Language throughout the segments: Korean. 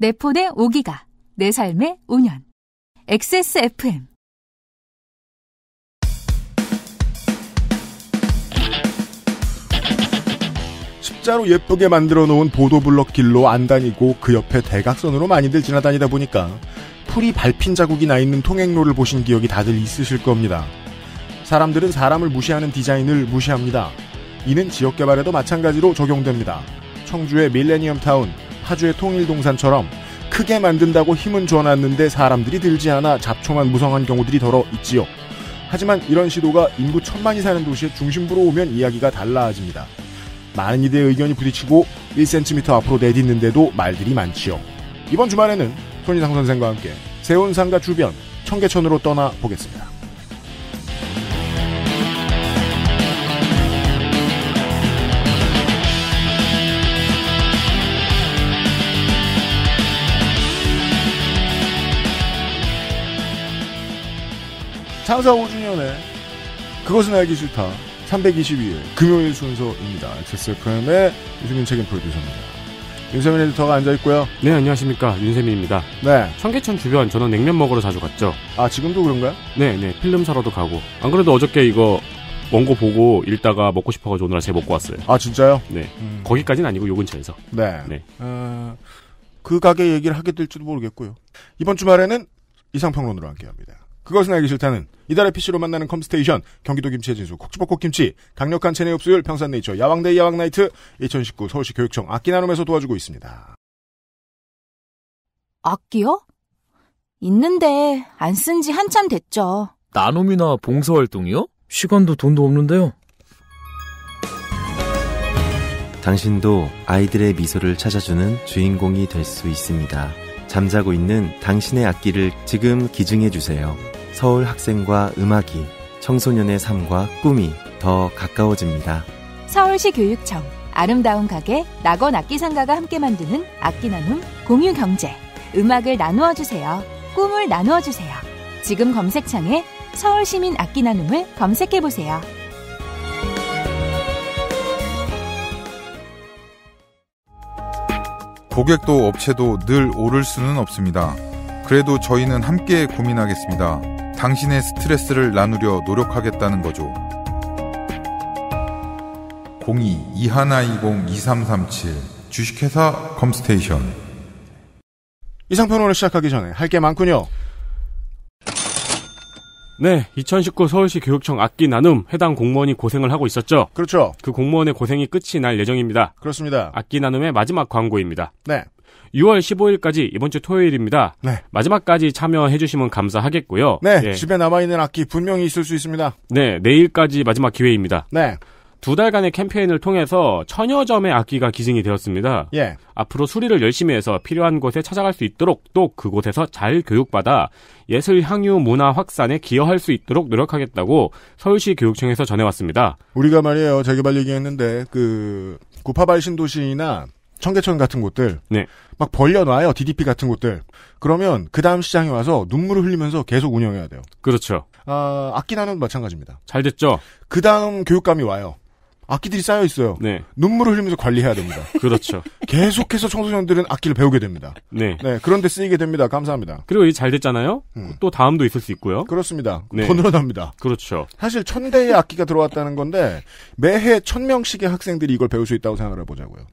내 폰에 5기가, 내 삶에 5년. XSFM. 십자로 예쁘게 만들어 놓은 보도블럭 길로 안 다니고 그 옆에 대각선으로 많이들 지나다니다 보니까 풀이 밟힌 자국이 나 있는 통행로를 보신 기억이 다들 있으실 겁니다. 사람들은 사람을 무시하는 디자인을 무시합니다. 이는 지역 개발에도 마찬가지로 적용됩니다. 청주의 밀레니엄 타운, 파주의 통일동산처럼 크게 만든다고 힘은 줘놨는데 사람들이 들지 않아 잡초만 무성한 경우들이 더러 있지요. 하지만 이런 시도가 인구 천만이 사는 도시의 중심부로 오면 이야기가 달라집니다. 많은 이들의 의견이 부딪히고 1cm 앞으로 내딛는데도 말들이 많지요. 이번 주말에는 손희상 선생과 함께 세운상가 주변 청계천으로 떠나 보겠습니다. 창사 5주년에 그것은 알기 싫다 322회 금요일 순서입니다. XSFM의 유승민 책임 프로듀서입니다. 윤세민 에디터가 앉아있고요. 네, 안녕하십니까. 윤세민입니다. 네. 청계천 주변 저는 냉면 먹으러 자주 갔죠. 아, 지금도 그런가요? 네, 네. 필름 사러도 가고. 안 그래도 어저께 이거 원고 보고 읽다가 먹고 싶어가지고 오늘 아침에 먹고 왔어요. 아, 진짜요? 네. 음. 거기까지는 아니고 요 근처에서. 네. 네. 어, 그 가게 얘기를 하게 될지도 모르겠고요. 이번 주말에는 이상평론으로 함께합니다. 그것은 알기 싫다는 이달의 PC로 만나는 컴스테이션 경기도 김치의 진수 콕주버콕 김치 강력한 체내 흡수율 평산네이처 야왕데이 야왕나이트 2019 서울시 교육청 악기 나눔에서 도와주고 있습니다. 악기요? 있는데 안 쓴 지 한참 됐죠. 나눔이나 봉사활동이요? 시간도 돈도 없는데요. 당신도 아이들의 미소를 찾아주는 주인공이 될 수 있습니다. 잠자고 있는 당신의 악기를 지금 기증해 주세요. 서울 학생과 음악이 청소년의 삶과 꿈이 더 가까워집니다. 서울시 교육청 아름다운 가게 낙원 악기상가가 함께 만드는 악기 나눔 공유 경제 음악을 나누어 주세요. 꿈을 나누어 주세요. 지금 검색창에 서울시민 악기 나눔을 검색해 보세요. 고객도 업체도 늘 오를 수는 없습니다. 그래도 저희는 함께 고민하겠습니다. 당신의 스트레스를 나누려 노력하겠다는 거죠. 02-2120-2337 주식회사 컴스테이션 이상평론을 시작하기 전에 할 게 많군요. 네, 2019 서울시 교육청 악기 나눔 해당 공무원이 고생을 하고 있었죠. 그렇죠. 그 공무원의 고생이 끝이 날 예정입니다. 그렇습니다. 악기 나눔의 마지막 광고입니다. 네. 6월 15일까지 이번 주 토요일입니다. 네. 마지막까지 참여해 주시면 감사하겠고요. 네, 네. 집에 남아 있는 악기 분명히 있을 수 있습니다. 네, 내일까지 마지막 기회입니다. 네. 두 달간의 캠페인을 통해서 천여 점의 악기가 기증이 되었습니다. 예. 앞으로 수리를 열심히 해서 필요한 곳에 찾아갈 수 있도록 또 그곳에서 잘 교육받아 예술 향유 문화 확산에 기여할 수 있도록 노력하겠다고 서울시 교육청에서 전해왔습니다. 우리가 말이에요. 재개발 얘기했는데 그 구파발 신도시나 청계천 같은 곳들 네. 막 벌려놔요 DDP 같은 곳들 그러면 그 다음 시장에 와서 눈물을 흘리면서 계속 운영해야 돼요. 그렇죠. 아악기나눔도 마찬가지입니다. 잘 됐죠. 그 다음 교육감이 와요. 악기들이 쌓여 있어요. 네. 눈물을 흘리면서 관리해야 됩니다. 그렇죠. 계속해서 청소년들은 악기를 배우게 됩니다. 네. 네. 그런데 쓰이게 됩니다. 감사합니다. 그리고 이 잘 됐잖아요. 음. 또 다음도 있을 수 있고요. 그렇습니다. 네. 더 늘어납니다. 그렇죠. 사실 천 대의 악기가 들어왔다는 건데 매해 천 명씩의 학생들이 이걸 배울 수 있다고 생각을 해보자고요.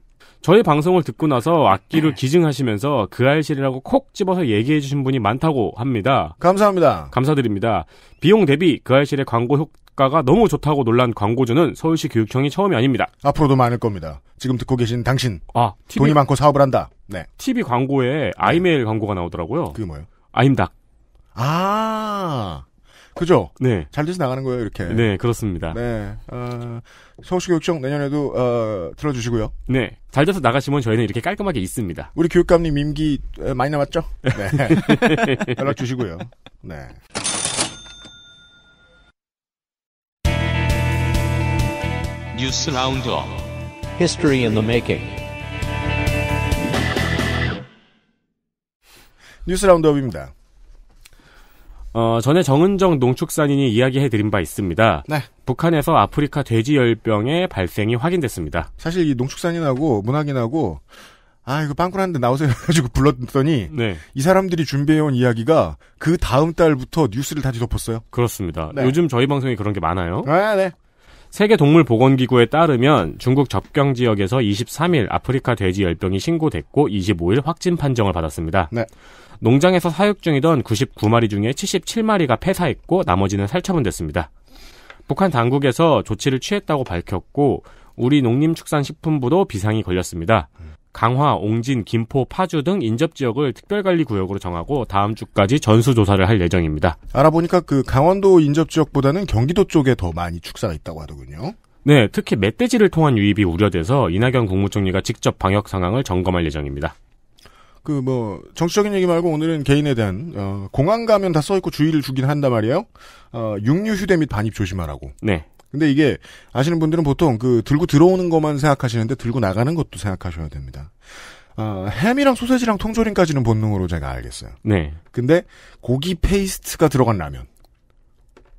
저희 방송을 듣고 나서 악기를 네. 기증하시면서 그 알실이라고 콕 집어서 얘기해 주신 분이 많다고 합니다. 감사합니다. 감사드립니다. 비용 대비 그 알실의 광고 효과가 너무 좋다고 놀란 광고주는 서울시 교육청이 처음이 아닙니다. 앞으로도 많을 겁니다. 지금 듣고 계신 당신. 아, TV, 돈이 많고 사업을 한다. 네. TV 광고에 아이메일 광고가 나오더라고요. 그게 뭐예요? 아임닭. 아. 그죠? 네. 잘 돼서 나가는 거예요, 이렇게. 네, 그렇습니다. 네. 어, 서울시교육청 내년에도, 어, 들어주시고요. 네. 잘 돼서 나가시면 저희는 이렇게 깔끔하게 있습니다. 우리 교육감님 임기 어, 많이 남았죠? 네. 연락 주시고요. 네. 뉴스 라운드 History in the making. 뉴스 라운드업입니다. 어, 전에 정은정 농축산인이 이야기해드린 바 있습니다. 네. 북한에서 아프리카 돼지 열병의 발생이 확인됐습니다. 사실 이 농축산인하고 문학인하고 아 이거 빵꾸났는데 나오세요 해가지고 불렀더니 네. 이 사람들이 준비해온 이야기가 그 다음 달부터 뉴스를 다시 덮었어요. 그렇습니다. 네. 요즘 저희 방송이 그런 게 많아요. 아, 네. 세계동물보건기구에 따르면 중국 접경 지역에서 23일 아프리카 돼지 열병이 신고됐고 25일 확진 판정을 받았습니다. 네. 농장에서 사육 중이던 99마리 중에 77마리가 폐사했고 나머지는 살처분됐습니다. 북한 당국에서 조치를 취했다고 밝혔고 우리 농림축산식품부도 비상이 걸렸습니다. 강화, 옹진, 김포, 파주 등 인접 지역을 특별관리 구역으로 정하고 다음 주까지 전수 조사를 할 예정입니다. 알아보니까 그 강원도 인접 지역보다는 경기도 쪽에 더 많이 축사가 있다고 하더군요. 네, 특히 멧돼지를 통한 유입이 우려돼서 이낙연 국무총리가 직접 방역 상황을 점검할 예정입니다. 그뭐 정치적인 얘기 말고 오늘은 개인에 대한 어, 공항 가면 다 써 있고 주의를 주긴 한단 말이에요. 어, 육류 휴대 및 반입 조심하라고. 네. 근데 이게 아시는 분들은 보통 그 들고 들어오는 것만 생각하시는데 들고 나가는 것도 생각하셔야 됩니다. 어, 햄이랑 소세지랑 통조림까지는 본능으로 제가 알겠어요. 네. 근데 고기 페이스트가 들어간 라면.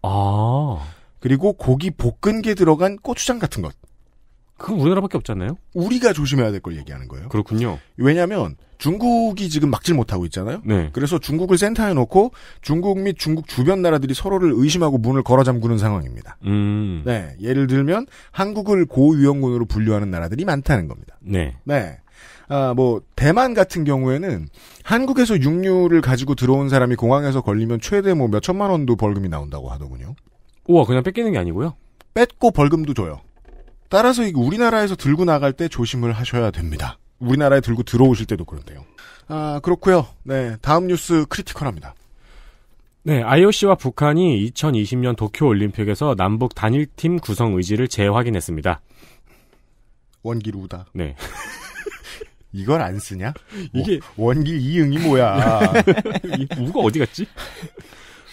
아. 그리고 고기 볶은게 들어간 고추장 같은 것. 그건 우리나라밖에 없잖아요. 우리가 조심해야 될 걸 얘기하는 거예요. 그렇군요. 왜냐하면 중국이 지금 막질 못하고 있잖아요. 네. 그래서 중국을 센터에 놓고 중국 및 중국 주변 나라들이 서로를 의심하고 문을 걸어 잠그는 상황입니다. 음. 네. 예를 들면 한국을 고위험군으로 분류하는 나라들이 많다는 겁니다. 네. 네. 아, 뭐 대만 같은 경우에는 한국에서 육류를 가지고 들어온 사람이 공항에서 걸리면 최대 뭐몇 천만 원도 벌금이 나온다고 하더군요. 우와, 그냥 뺏기는 게 아니고요. 뺏고 벌금도 줘요. 따라서 우리나라에서 들고 나갈 때 조심을 하셔야 됩니다. 우리나라에 들고 들어오실 때도 그런데요. 아, 그렇고요. 네, 다음 뉴스 크리티컬합니다. 네, IOC와 북한이 2020년 도쿄 올림픽에서 남북 단일팀 구성 의지를 재확인했습니다. 원기루다 네. 이걸 안 쓰냐? 이게 어, 원기 이응이 뭐야? 우가 어디 갔지?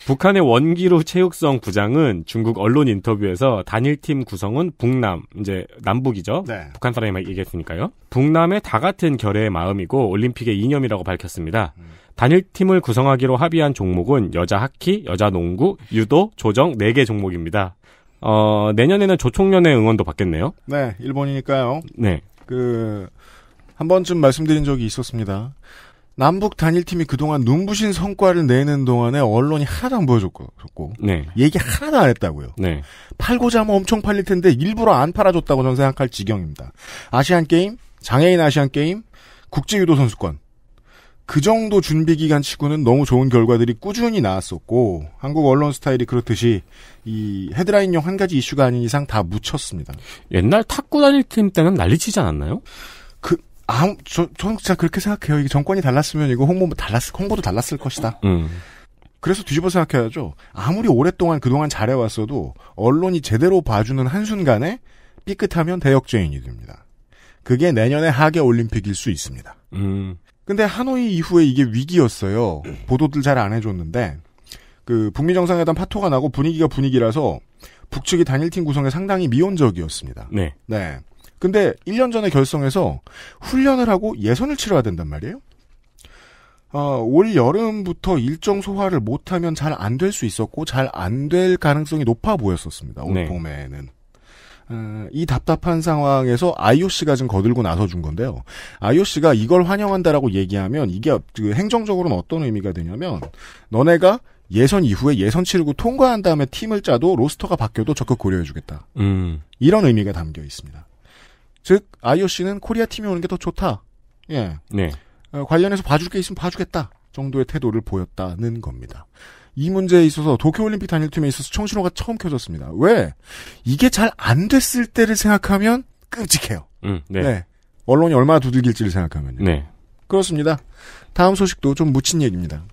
북한의 원기로 체육성 부장은 중국 언론 인터뷰에서 단일팀 구성은 북남, 이제 남북이죠. 네. 북한 사람이 얘기했으니까요. 북남의 다 같은 결의의 마음이고 올림픽의 이념이라고 밝혔습니다. 음. 단일팀을 구성하기로 합의한 종목은 여자 하키, 여자 농구, 유도, 조정 4개 종목입니다. 어, 내년에는 조총련의 응원도 받겠네요. 네, 일본이니까요. 네. 그, 한 번쯤 말씀드린 적이 있었습니다. 남북 단일팀이 그동안 눈부신 성과를 내는 동안에 언론이 하나도 안 보여줬고, 네. 얘기 하나도 안 했다고요. 네. 팔고자 하면 엄청 팔릴 텐데 일부러 안 팔아줬다고 저는 생각할 지경입니다. 아시안게임, 장애인 아시안게임, 국제유도선수권. 그 정도 준비 기간 치고는 너무 좋은 결과들이 꾸준히 나왔었고 한국 언론 스타일이 그렇듯이 이 헤드라인용 한 가지 이슈가 아닌 이상 다 묻혔습니다. 옛날 탁구 단일 팀 때는 난리치지 않았나요? 아무 저, 저는 진짜 그렇게 생각해요. 이게 정권이 달랐으면 이거 홍보 달랐 홍보도 달랐을 것이다. 음. 그래서 뒤집어 생각해야죠. 아무리 오랫동안 그동안 잘해왔어도 언론이 제대로 봐주는 한순간에 삐끗하면 대역죄인이 됩니다. 그게 내년에 하계 올림픽일 수 있습니다. 음. 근데 하노이 이후에 이게 위기였어요. 보도들 잘 안 해줬는데 그 북미 정상회담 파토가 나고 분위기가 분위기라서 북측이 단일팀 구성에 상당히 미온적이었습니다. 네. 네. 근데 1년 전에 결성해서 훈련을 하고 예선을 치러야 된단 말이에요. 어, 올 여름부터 일정 소화를 못하면 잘 안 될 수 있었고 잘 안 될 가능성이 높아 보였었습니다. 올 네. 봄에는. 어, 이 답답한 상황에서 IOC가 지금 거들고 나서준 건데요. IOC가 이걸 환영한다라고 얘기하면 이게 그 행정적으로는 어떤 의미가 되냐면 너네가 예선 이후에 예선 치르고 통과한 다음에 팀을 짜도 로스터가 바뀌어도 적극 고려해주겠다. 음. 이런 의미가 담겨 있습니다. 즉 IOC는 코리아 팀이 오는 게 더 좋다. 예. 네. 어, 관련해서 봐줄 게 있으면 봐주겠다 정도의 태도를 보였다는 겁니다. 이 문제에 있어서 도쿄올림픽 단일팀에 있어서 청신호가 처음 켜졌습니다. 왜? 이게 잘 안 됐을 때를 생각하면 끔찍해요. 음, 네. 네. 언론이 얼마나 두들길지를생각하면 네. 그렇습니다. 다음 소식도 좀 묻힌 얘기입니다.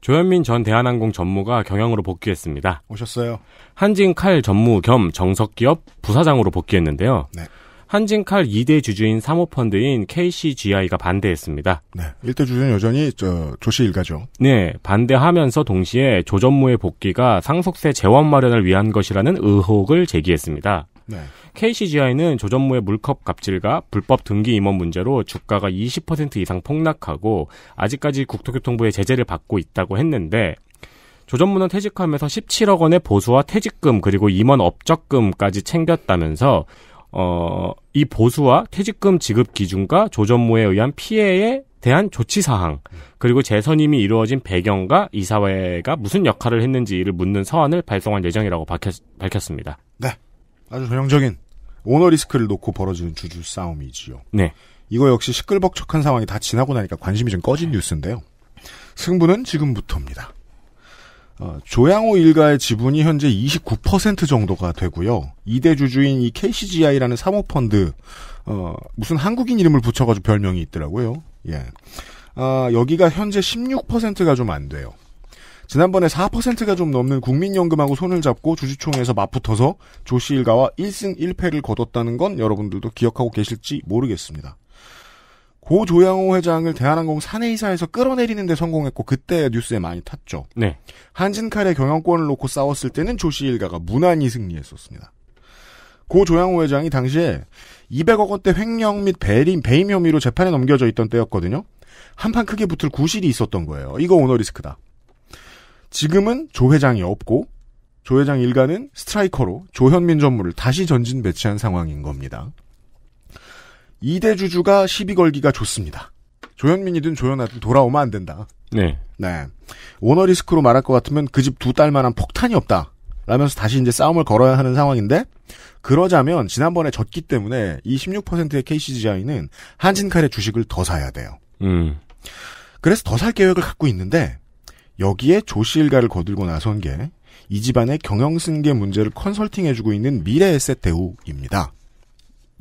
조현민 전 대한항공 전무가 경영으로 복귀했습니다. 오셨어요. 한진칼 전무 겸 정석기업 부사장으로 복귀했는데요. 네. 한진칼 2대 주주인 사모펀드인 KCGI가 반대했습니다. 네, 1대 주주는 여전히 저 조씨 일가죠. 네, 반대하면서 동시에 조전무의 복귀가 상속세 재원 마련을 위한 것이라는 의혹을 제기했습니다. 네. KCGI는 조전무의 물컵 갑질과 불법 등기 임원 문제로 주가가 20% 이상 폭락하고 아직까지 국토교통부의 제재를 받고 있다고 했는데 조전무는 퇴직하면서 17억 원의 보수와 퇴직금 그리고 임원 업적금까지 챙겼다면서 어, 이 보수와 퇴직금 지급 기준과 조전모에 의한 피해에 대한 조치 사항 그리고 재선임이 이루어진 배경과 이사회가 무슨 역할을 했는지를 묻는 서한을 발송할 예정이라고 밝혔, 습니다 네, 아주 전형적인 오너 리스크를 놓고 벌어지는 주주 싸움이지요. 네, 이거 역시 시끌벅적한 상황이 다 지나고 나니까 관심이 좀 꺼진 네. 뉴스인데요. 승부는 지금부터입니다. 어, 조양호 일가의 지분이 현재 29% 정도가 되고요. 이대 주주인 이 KCGI라는 사모펀드 어, 무슨 한국인 이름을 붙여가지고 별명이 있더라고요. 예. 아, 여기가 현재 16%가 좀 안 돼요. 지난번에 4%가 좀 넘는 국민연금하고 손을 잡고 주주총회에서 맞붙어서 조씨 일가와 1승 1패를 거뒀다는 건 여러분들도 기억하고 계실지 모르겠습니다. 고 조양호 회장을 대한항공 사내이사에서 끌어내리는 데 성공했고 그때 뉴스에 많이 탔죠. 네. 한진칼의 경영권을 놓고 싸웠을 때는 조씨 일가가 무난히 승리했었습니다. 고 조양호 회장이 당시에 200억 원대 횡령 및 배임, 배임 혐의로 재판에 넘겨져 있던 때였거든요. 한 판 크게 붙을 구실이 있었던 거예요. 이거 오너리스크다. 지금은 조 회장이 없고 조 회장 일가는 스트라이커로 조현민 전무를 다시 전진 배치한 상황인 겁니다. 이대 주주가 시비 걸기가 좋습니다. 조현민이든 조현아든 돌아오면 안 된다. 네. 네. 오너리스크로 말할 것 같으면 그 집 두 딸만한 폭탄이 없다. 라면서 다시 이제 싸움을 걸어야 하는 상황인데 그러자면 지난번에 졌기 때문에 이 16%의 KCGI는 한진칼의 주식을 더 사야 돼요. 음. 그래서 더 살 계획을 갖고 있는데 여기에 조씨 일가를 거들고 나선 게 이 집안의 경영승계 문제를 컨설팅해주고 있는 미래에셋 대우입니다.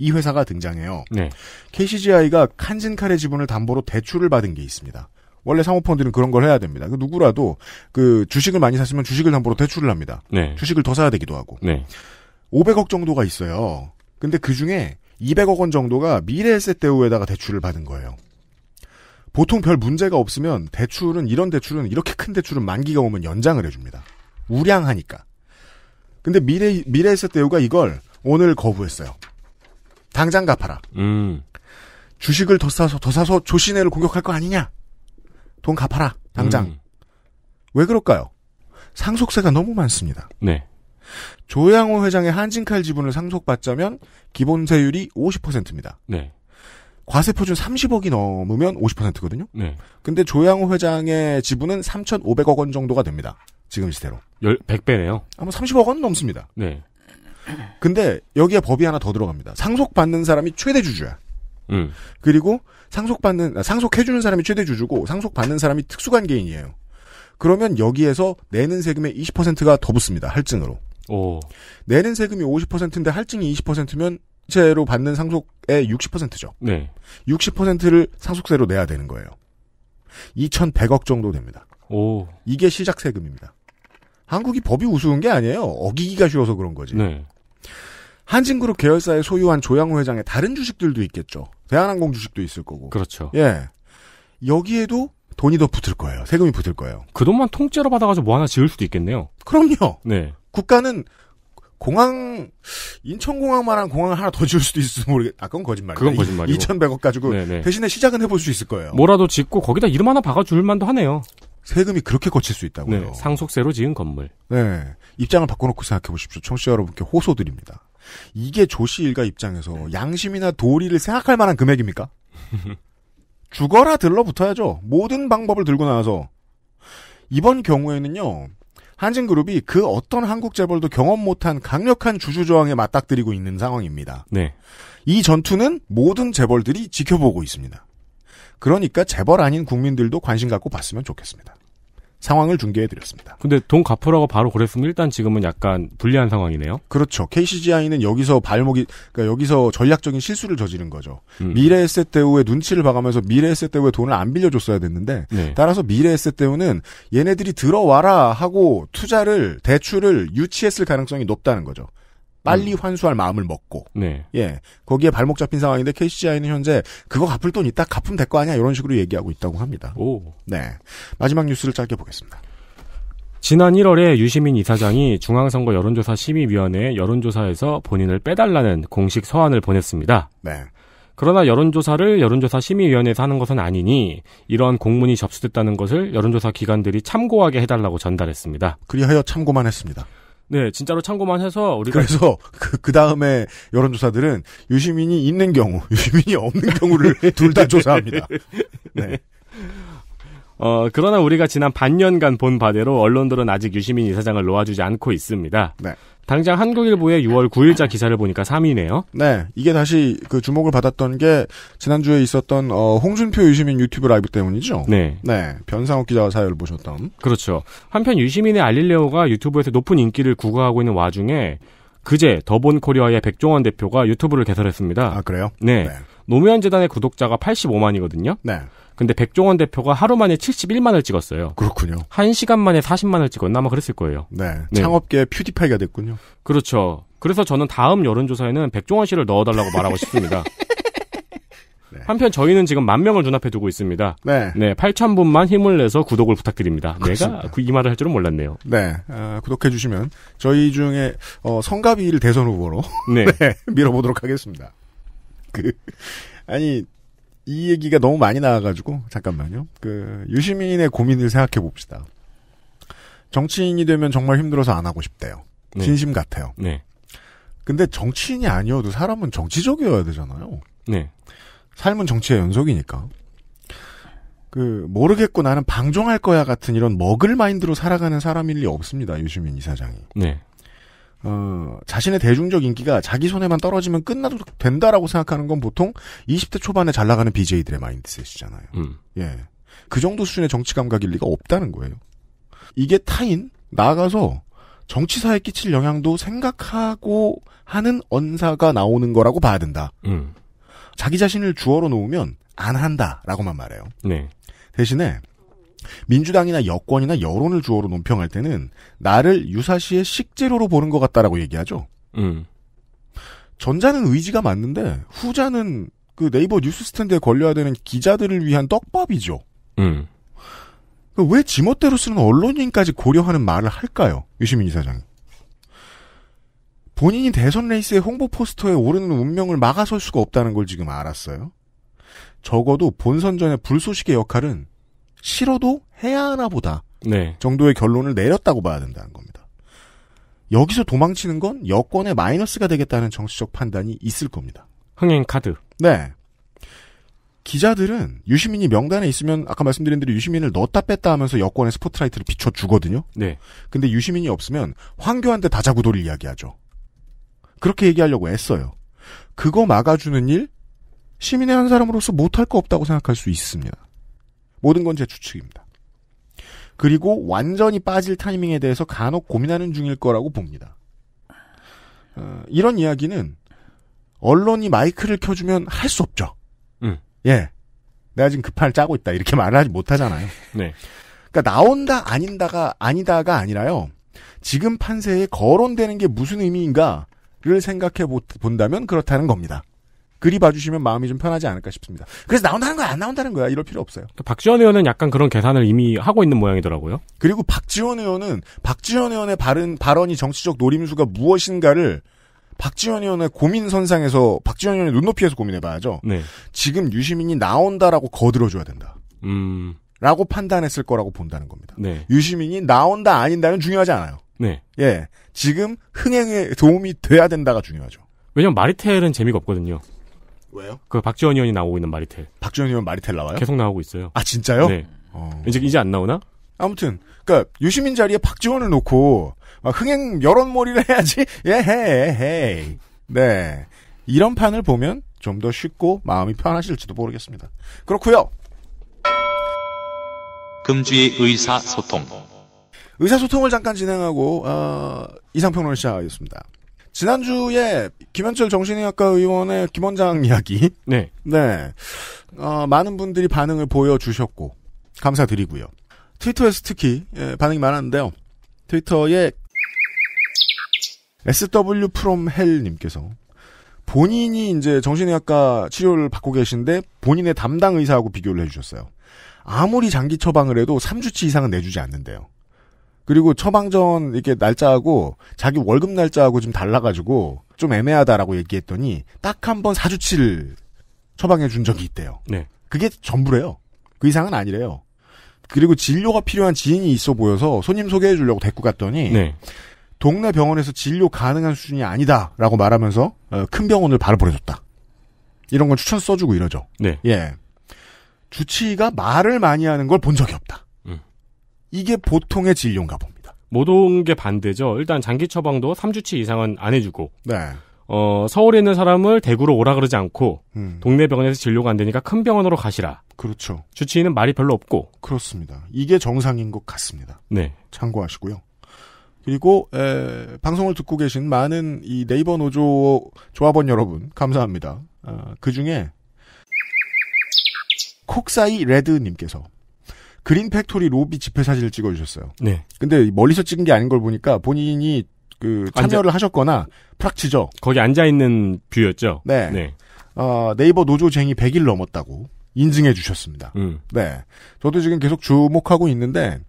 이 회사가 등장해요. 네. KCGI가 칸진칼의 지분을 담보로 대출을 받은 게 있습니다. 원래 상호펀드는 그런 걸 해야 됩니다. 그 누구라도 그 주식을 많이 사시면 주식을 담보로 대출을 합니다. 네. 주식을 더 사야 되기도 하고. 네. 500억 정도가 있어요. 근데 그 중에 200억 원 정도가 미래에셋대우에다가 대출을 받은 거예요. 보통 별 문제가 없으면 대출은 이런 대출은 이렇게 큰 대출은 만기가 오면 연장을 해줍니다. 우량하니까. 근데 미래 미래에셋대우가 이걸 오늘 거부했어요. 당장 갚아라. 음. 주식을 더 사서 더 사서 조신해를 공격할 거 아니냐? 돈 갚아라 당장. 음. 왜 그럴까요? 상속세가 너무 많습니다. 네. 조양호 회장의 한진칼 지분을 상속받자면 기본세율이 50%입니다. 네. 과세 표준 30억이 넘으면 50%거든요. 네. 근데 조양호 회장의 지분은 3,500억 원 정도가 됩니다. 지금 시대로. 100배네요. 아마 30억 원 넘습니다. 네. 근데 여기에 법이 하나 더 들어갑니다. 상속받는 사람이 최대 주주야. 음. 그리고 상속받는 아, 상속해주는 사람이 최대 주주고 상속받는 사람이 특수관 계인이에요. 그러면 여기에서 내는 세금의 20%가 더 붙습니다. 할증으로. 오. 내는 세금이 50%인데 할증이 20%면 채로 받는 상속의 60%죠. 네. 60%를 상속세로 내야 되는 거예요. 2,100억 정도 됩니다. 오. 이게 시작 세금입니다. 한국이 법이 우스운 게 아니에요. 어기기가 쉬워서 그런 거지. 네. 한진그룹 계열사에 소유한 조양호 회장의 다른 주식들도 있겠죠. 대한항공 주식도 있을 거고. 그렇죠. 예. 여기에도 돈이 더 붙을 거예요. 세금이 붙을 거예요. 그 돈만 통째로 받아가지고 뭐 하나 지을 수도 있겠네요. 그럼요. 네. 국가는 공항 인천공항만한 공항을 하나 더 지을 수도 있을지 모르겠. 아 그건 거짓말이야. 그건 거짓말이고. 2,100억 가지고 네네. 네. 대신에 시작은 해볼 수 있을 거예요. 뭐라도 짓고 거기다 이름 하나 박아줄 만도 하네요. 세금이 그렇게 거칠 수 있다고요. 네, 상속세로 지은 건물. 네. 입장을 바꿔놓고 생각해 보십시오. 청취자 여러분께 호소드립니다. 이게 조씨 일가 입장에서 네. 양심이나 도리를 생각할 만한 금액입니까? 죽어라 들러붙어야죠. 모든 방법을 들고 나와서. 이번 경우에는요. 한진그룹이 그 어떤 한국 재벌도 경험 못한 강력한 주주 저항에 맞닥뜨리고 있는 상황입니다. 네. 이 전투는 모든 재벌들이 지켜보고 있습니다. 그러니까 재벌 아닌 국민들도 관심 갖고 봤으면 좋겠습니다. 상황을 중계해드렸습니다. 근데 돈 갚으라고 바로 그랬으면 일단 지금은 약간 불리한 상황이네요. 그렇죠. KCGI는 여기서 발목이, 그러니까 여기서 전략적인 실수를 저지른 거죠. 음. 미래 에셋 대우의 눈치를 봐가면서 미래 에셋 대우의 돈을 안 빌려줬어야 됐는데, 네. 따라서 미래 에셋 대우는 얘네들이 들어와라 하고 투자를, 대출을 유치했을 가능성이 높다는 거죠. 빨리 음. 환수할 마음을 먹고 네. 예 거기에 발목 잡힌 상황인데 KCI는 현재 그거 갚을 돈 있다 갚으면 될 거 아니야 이런 식으로 얘기하고 있다고 합니다. 오. 네 마지막 뉴스를 짧게 보겠습니다. 지난 1월에 유시민 이사장이 중앙선거 여론조사 심의위원회 여론조사에서 본인을 빼달라는 공식 서한을 보냈습니다. 네. 그러나 여론조사를 여론조사 심의위원회에서 하는 것은 아니니 이러한 공문이 접수됐다는 것을 여론조사 기관들이 참고하게 해달라고 전달했습니다. 그리하여 참고만 했습니다. 네, 진짜로 참고만 해서 우리가 그래서 그, 그 다음에 여론조사들은 유시민이 있는 경우, 유시민이 없는 경우를 둘 다 조사합니다. 네. 어, 그러나 우리가 지난 반년간 본 바대로 언론들은 아직 유시민 이사장을 놓아주지 않고 있습니다. 네. 당장 한국일보의 6월 9일자 기사를 보니까 3위네요. 네, 이게 다시 그 주목을 받았던 게 지난주에 있었던 어, 홍준표 유시민 유튜브 라이브 때문이죠. 네, 네, 변상욱 기자와 사회를 보셨던. 그렇죠. 한편 유시민의 알릴레오가 유튜브에서 높은 인기를 구가하고 있는 와중에 그제 더본코리아의 백종원 대표가 유튜브를 개설했습니다. 아 그래요? 네. 네. 노무현 재단의 구독자가 85만이거든요. 네. 근데 백종원 대표가 하루 만에 71만을 찍었어요. 그렇군요. 한 시간 만에 40만을 찍었나 아마 그랬을 거예요. 네. 네. 창업계 의 퓨디파이가 됐군요. 그렇죠. 그래서 저는 다음 여론조사에는 백종원 씨를 넣어달라고 말하고 싶습니다. 네. 한편 저희는 지금 만 명을 눈앞에 두고 있습니다. 네. 네, 8천 분만 힘을 내서 구독을 부탁드립니다. 그렇습니다. 내가 그 이 말을 할 줄은 몰랐네요. 네, 어, 아, 구독해 주시면 저희 중에 어, 성가비를 대선 후보로 네. 네, 밀어보도록 하겠습니다. 그 아니 이 얘기가 너무 많이 나와가지고 잠깐만요. 그 유시민의 고민을 생각해 봅시다. 정치인이 되면 정말 힘들어서 안 하고 싶대요. 네. 진심 같아요. 네. 근데 정치인이 아니어도 사람은 정치적이어야 되잖아요. 네. 삶은 정치의 연속이니까. 그 모르겠고 나는 방종할 거야 같은 이런 먹을 마인드로 살아가는 사람일 리 없습니다. 유시민 이사장이. 네. 어, 자신의 대중적 인기가 자기 손에만 떨어지면 끝나도 된다라고 생각하는 건 보통 20대 초반에 잘 나가는 BJ들의 마인드셋이잖아요. 음. 예. 그 정도 수준의 정치 감각일 리가 없다는 거예요. 이게 타인, 나아가서 정치사에 끼칠 영향도 생각하고 하는 언사가 나오는 거라고 봐야 된다. 음. 자기 자신을 주어로 놓으면 안 한다라고만 말해요. 네. 대신에 민주당이나 여권이나 여론을 주어로 논평할 때는 나를 유사시의 식재료로 보는 것 같다라고 얘기하죠. 음. 전자는 의지가 맞는데 후자는 그 네이버 뉴스 스탠드에 걸려야 되는 기자들을 위한 떡밥이죠. 음. 그 왜 지멋대로 쓰는 언론인까지 고려하는 말을 할까요? 유시민 이사장. 본인이 대선 레이스의 홍보 포스터에 오르는 운명을 막아설 수가 없다는 걸 지금 알았어요. 적어도 본선 전의 불소식의 역할은 싫어도 해야 하나 보다 네. 정도의 결론을 내렸다고 봐야 된다는 겁니다. 여기서 도망치는 건 여권의 마이너스가 되겠다는 정치적 판단이 있을 겁니다. 흥행 카드. 네. 기자들은 유시민이 명단에 있으면 아까 말씀드린 대로 유시민을 넣었다 뺐다 하면서 여권의 스포트라이트를 비춰주거든요. 네. 근데 유시민이 없으면 황교안대 다자구도를 이야기하죠. 그렇게 얘기하려고 애써요. 그거 막아주는 일 시민의 한 사람으로서 못할 거 없다고 생각할 수 있습니다. 모든 건 제 추측입니다. 그리고 완전히 빠질 타이밍에 대해서 간혹 고민하는 중일 거라고 봅니다. 어, 이런 이야기는 언론이 마이크를 켜주면 할 수 없죠. 음. 예. 내가 지금 급판을 그 짜고 있다. 이렇게 말하지 을 못하잖아요. 네. 그러니까 나온다, 아닌다가, 아니다가 아니라요. 지금 판세에 거론되는 게 무슨 의미인가를 생각해 본다면 그렇다는 겁니다. 그리 봐주시면 마음이 좀 편하지 않을까 싶습니다. 그래서 나온다는 거야 안 나온다는 거야 이럴 필요 없어요. 박지원 의원은 약간 그런 계산을 이미 하고 있는 모양이더라고요. 그리고 박지원 의원은 박지원 의원의 발언, 발언이 정치적 노림수가 무엇인가를 박지원 의원의 고민 선상에서 박지원 의원의 눈높이에서 고민해봐야죠. 네. 지금 유시민이 나온다라고 거들어줘야 된다. 음... 라고 판단했을 거라고 본다는 겁니다. 네. 유시민이 나온다 아닌다는 중요하지 않아요. 네. 예. 지금 흥행에 도움이 돼야 된다가 중요하죠. 왜냐면 마리텔은 재미가 없거든요. 왜요? 그 박지원 의원이 나오고 있는 마리텔. 박지원 의원 마리텔 나와요? 계속 나오고 있어요. 아 진짜요? 네. 어... 이제 이제 안 나오나? 아무튼 그니까 유시민 자리에 박지원을 놓고 아, 흥행 여론몰이를 해야지. 예헤헤. 네. 이런 판을 보면 좀 더 쉽고 마음이 편하실지도 모르겠습니다. 그렇고요. 금주의 의사소통. 의사소통을 잠깐 진행하고 어, 이상평론을 시작하겠습니다. 지난주에 김현철 정신의학과 의원의 김원장 이야기. 네. 네. 어, 많은 분들이 반응을 보여주셨고, 감사드리고요. 트위터에서 특히 예, 반응이 많았는데요. 트위터에 SW 프롬 헬님께서 본인이 이제 정신의학과 치료를 받고 계신데 본인의 담당 의사하고 비교를 해주셨어요. 아무리 장기 처방을 해도 3주치 이상은 내주지 않는데요. 그리고 처방전 이렇게 날짜하고 자기 월급 날짜하고 좀 달라가지고 좀 애매하다라고 얘기했더니 딱 한 번 사주치를 처방해 준 적이 있대요. 네. 그게 전부래요. 그 이상은 아니래요. 그리고 진료가 필요한 지인이 있어 보여서 손님 소개해 주려고 데리고 갔더니 네. 동네 병원에서 진료 가능한 수준이 아니다라고 말하면서 어, 큰 병원을 바로 보내줬다. 이런 건 추천 써주고 이러죠. 네. 예. 주치의가 말을 많이 하는 걸 본 적이 없다. 이게 보통의 진료인가 봅니다. 모든 게 반대죠. 일단 장기 처방도 3주치 이상은 안 해주고. 네. 어, 서울에 있는 사람을 대구로 오라 그러지 않고 음. 동네 병원에서 진료가 안 되니까 큰 병원으로 가시라. 그렇죠. 주치의는 말이 별로 없고. 그렇습니다. 이게 정상인 것 같습니다. 네. 참고하시고요. 그리고 에, 방송을 듣고 계신 많은 이 네이버 노조 조합원 여러분 감사합니다. 어, 아, 그 중에 콕사이 레드님께서 그린 팩토리 로비 집회 사진을 찍어주셨어요. 네. 근데 멀리서 찍은 게 아닌 걸 보니까 본인이 그 참여를 앉아, 하셨거나 프락치죠. 거기 앉아 있는 뷰였죠. 네. 네. 어, 네이버 노조쟁이 100일 넘었다고 인증해 주셨습니다. 음. 네. 저도 지금 계속 주목하고 있는데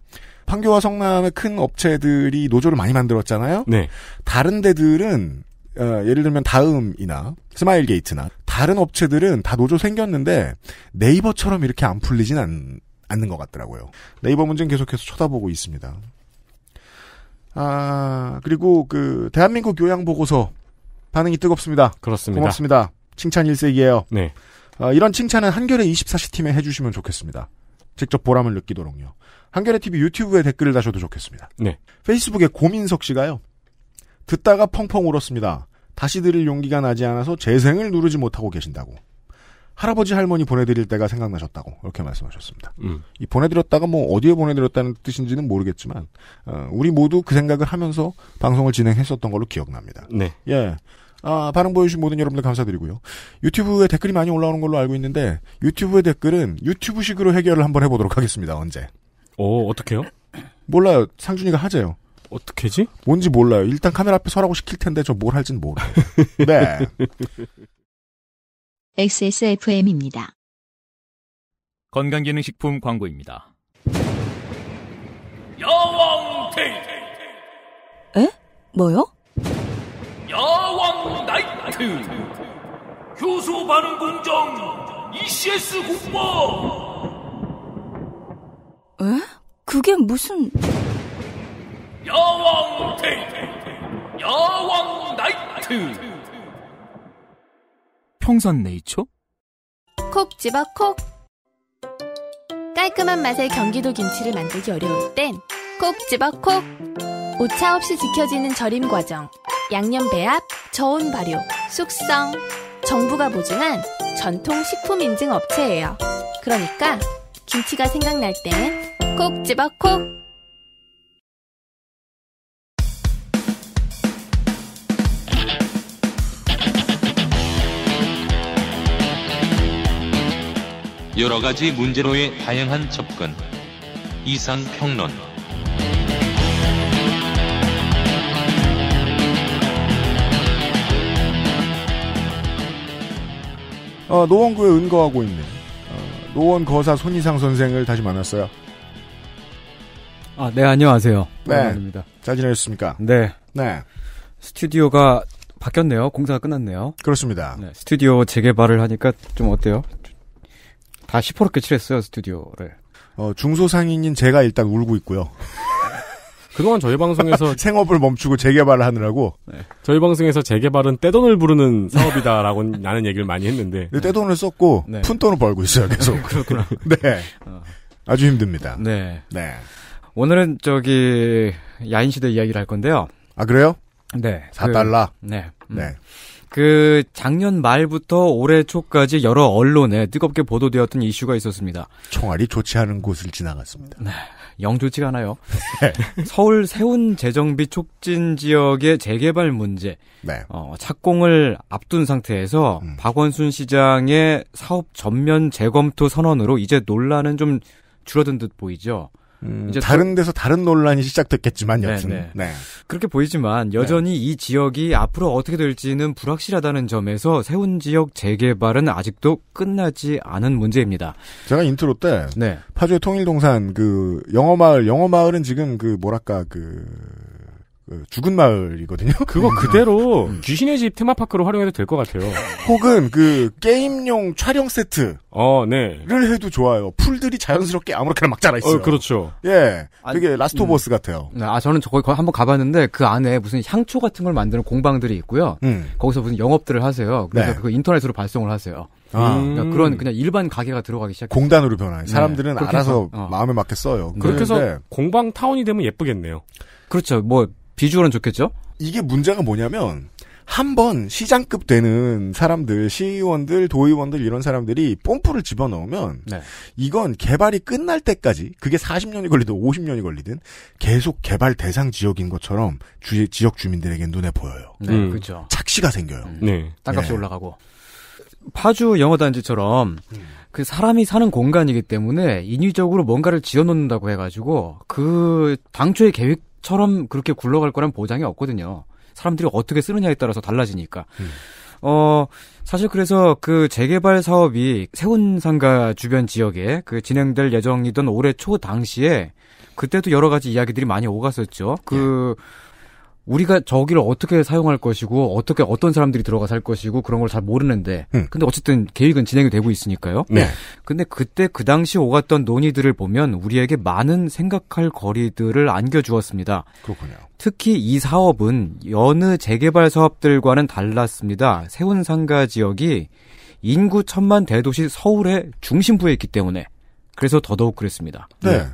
판교와 성남의 큰 업체들이 노조를 많이 만들었잖아요. 네. 다른 데들은 어, 예를 들면 다음이나 스마일 게이트나 다른 업체들은 다 노조 생겼는데 네이버처럼 이렇게 안 풀리진 않, 않는 것 같더라고요. 네이버 문제는 계속해서 쳐다보고 있습니다. 아, 그리고 그, 대한민국 요양보고서 반응이 뜨겁습니다. 그렇습니다. 고맙습니다. 칭찬 일색이에요. 네. 아, 이런 칭찬은 한겨레 24시 팀에 해주시면 좋겠습니다. 직접 보람을 느끼도록요. 한겨레 TV 유튜브에 댓글을 다셔도 좋겠습니다. 네. 페이스북에 고민석 씨가요. 듣다가 펑펑 울었습니다. 다시 들을 용기가 나지 않아서 재생을 누르지 못하고 계신다고. 할아버지 할머니 보내드릴 때가 생각나셨다고 이렇게 말씀하셨습니다. 음. 이 보내드렸다가 뭐 어디에 보내드렸다는 뜻인지는 모르겠지만 어, 우리 모두 그 생각을 하면서 방송을 진행했었던 걸로 기억납니다. 네. 예. 아, 반응 보여주신 모든 여러분들 감사드리고요. 유튜브에 댓글이 많이 올라오는 걸로 알고 있는데 유튜브의 댓글은 유튜브식으로 해결을 한번 해보도록 하겠습니다. 언제? 어 어떻게요? 몰라요. 상준이가 하재요. 어떻게지? 뭔지 몰라요. 일단 카메라 앞에 서라고 시킬 텐데 저 뭘할진 모르. 네. XSFM입니다. 건강기능식품 광고입니다. 야왕 데이 에? 뭐요? 야왕 나이트 효소 반응 공정 ECS 공모 에? 그게 무슨 야왕 데이 야왕 나이트 평산 네이처? 콕 집어 콕 깔끔한 맛의 경기도 김치를 만들기 어려울 땐콕 집어 콕 오차 없이 지켜지는 절임 과정 양념 배합, 저온 발효, 숙성 정부가 보증한 전통 식품 인증 업체예요 그러니까 김치가 생각날 땐콕 집어 콕 여러 가지 문제로의 다양한 접근. 이상 평론. 어, 노원구에 은거하고 있는 어, 노원 거사 손희상 선생을 다시 만났어요. 아, 네, 안녕하세요. 네. 반갑습니다. 잘 지내셨습니까? 네. 네. 스튜디오가 바뀌었네요. 공사가 끝났네요. 그렇습니다. 네, 스튜디오 재개발을 하니까 좀 어때요? 다 시퍼렇게 칠했어요 스튜디오를. 어, 중소상인인 제가 일단 울고 있고요. 그동안 저희 방송에서 생업을 멈추고 재개발을 하느라고 네. 저희 방송에서 재개발은 떼돈을 부르는 사업이다라고 나는 얘기를 많이 했는데 네. 떼돈을 썼고 네. 푼돈을 벌고 있어요 아, 계속 그렇구나 네 어. 아주 힘듭니다 네. 네 오늘은 저기 야인시대 이야기를 할 건데요 아 그래요 네 4달러 그, 네 음. 네. 그 작년 말부터 올해 초까지 여러 언론에 뜨겁게 보도되었던 이슈가 있었습니다. 총알이 좋지 않은 곳을 지나갔습니다. 네, 영 좋지가 않아요. 네. 서울 세운 재정비 촉진 지역의 재개발 문제, 네. 어, 착공을 앞둔 상태에서 음. 박원순 시장의 사업 전면 재검토 선언으로 이제 논란은 좀 줄어든 듯 보이죠. 음, 이제 다른 데서 다른 논란이 시작됐겠지만 네, 여튼 네 네. 그렇게 보이지만 네. 여전히 네. 이 지역이 앞으로 어떻게 될지는 불확실하다는 점에서 세운 지역 재개발은 아직도 끝나지 않은 문제입니다. 제가 인트로 때 네. 파주의 통일동산 그 영어마을 영어마을은 지금 그 뭐랄까 그 어, 죽은 마을이거든요. 그거 그대로 음. 음. 귀신의 집 테마파크로 활용해도 될 것 같아요. 혹은 그 게임용 촬영 세트. 어, 네. 를 해도 좋아요. 풀들이 자연스럽게 아무렇게나 막 자라 있어요. 어, 그렇죠. 예. 아, 되게 아, 라스트 오브 어스 음. 같아요. 네, 아, 저는 저거 한 번 가봤는데 그 안에 무슨 향초 같은 걸 만드는 공방들이 있고요. 음. 거기서 무슨 영업들을 하세요. 그래서 네. 그 인터넷으로 발송을 하세요. 아. 그러니까 그런 그냥 일반 가게가 들어가기 시작. 공단으로 변하는 네, 사람들은 네. 알아서 해서, 어. 마음에 맞게 써요. 그렇게 해서 공방 타운이 되면 예쁘겠네요. 그렇죠. 뭐 비주얼은 좋겠죠? 이게 문제가 뭐냐면 한 번 시장급 되는 사람들, 시의원들, 도의원들 이런 사람들이 뽐뿌를 집어넣으면 네. 이건 개발이 끝날 때까지 그게 40년이 걸리든 50년이 걸리든 계속 개발 대상 지역인 것처럼 주, 지역 주민들에게 눈에 보여요. 네, 음. 그죠 착시가 생겨요. 음. 네. 땅값이 예. 올라가고. 파주 영어단지처럼 음. 그 사람이 사는 공간이기 때문에 인위적으로 뭔가를 지어놓는다고 해가지고 그 당초의 계획 처럼 그렇게 굴러갈 거란 보장이 없거든요. 사람들이 어떻게 쓰느냐에 따라서 달라지니까. 음. 어, 사실 그래서 그 재개발 사업이 세운상가 주변 지역에 그 진행될 예정이던 올해 초 당시에 그때도 여러 가지 이야기들이 많이 오갔었죠. 그 예. 우리가 저기를 어떻게 사용할 것이고 어떻게 어떤 사람들이 들어가 살 것이고 그런 걸 잘 모르는데 음. 근데 어쨌든 계획은 진행이 되고 있으니까요. 네. 근데 그때 그 당시 오갔던 논의들을 보면 우리에게 많은 생각할 거리들을 안겨주었습니다. 그렇군요. 특히 이 사업은 여느 재개발 사업들과는 달랐습니다. 세운 상가 지역이 인구 천만 대도시 서울의 중심부에 있기 때문에 그래서 더더욱 그랬습니다. 네. 네.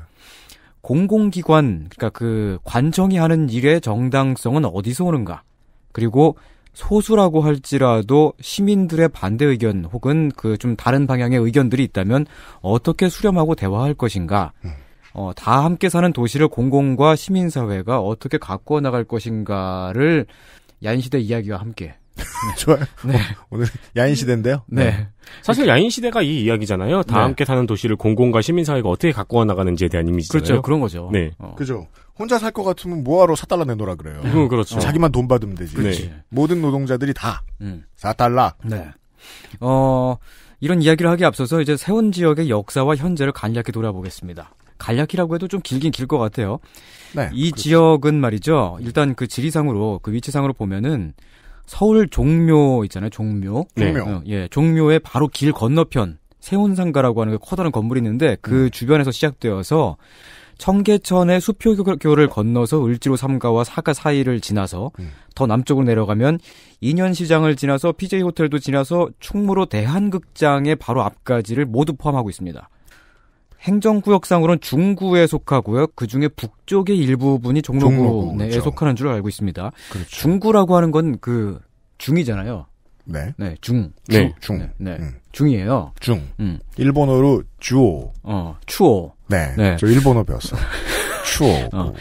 공공기관 그러니까 그 관청이 하는 일의 정당성은 어디서 오는가? 그리고 소수라고 할지라도 시민들의 반대 의견 혹은 그 좀 다른 방향의 의견들이 있다면 어떻게 수렴하고 대화할 것인가? 음. 어, 다 함께 사는 도시를 공공과 시민사회가 어떻게 가꾸어 나갈 것인가를 얀시대 이야기와 함께 좋아요. 네. 어, 오늘 야인 시대인데요. 네. 네. 사실 야인 시대가 이 이야기잖아요. 다 네. 함께 사는 도시를 공공과 시민사회가 어떻게 가꾸어 나가는지에 대한 이미지잖 그렇죠. 그런 거죠. 네. 어. 그죠. 혼자 살 것 같으면 뭐하러 4달라 내놓으라 그래요. 음, 그렇죠. 어. 자기만 돈 받으면 되지. 그렇지. 모든 노동자들이 다 음. 4달러. 네. 어, 이런 이야기를 하기 앞서서 이제 세운 지역의 역사와 현재를 간략히 돌아보겠습니다. 간략이라고 해도 좀 길긴 길 것 같아요. 네, 이 그렇죠. 지역은 말이죠. 일단 그 지리상으로 그 위치상으로 보면은 서울 종묘 있잖아요. 종묘. 네. 종묘. 네. 예, 종묘의 바로 길 건너편 세운상가라고 하는 그 커다란 건물이 있는데 그 음. 주변에서 시작되어서 청계천의 수표교를 건너서 을지로 삼가와 사가 사이를 지나서 음. 더 남쪽으로 내려가면 인현시장을 지나서 PJ 호텔도 지나서 충무로 대한극장의 바로 앞까지를 모두 포함하고 있습니다. 행정구역상으로는 중구에 속하고요. 그 중에 북쪽의 일부분이 종로구에 종로구, 네, 그렇죠. 속하는 줄 알고 있습니다. 그렇죠. 중구라고 하는 건 그 중이잖아요. 네. 네, 중. 네, 중. 네, 네. 음. 중이에요. 중. 음. 일본어로 주오. 어, 추오. 네. 네. 저 일본어 배웠어요. 추오. 어.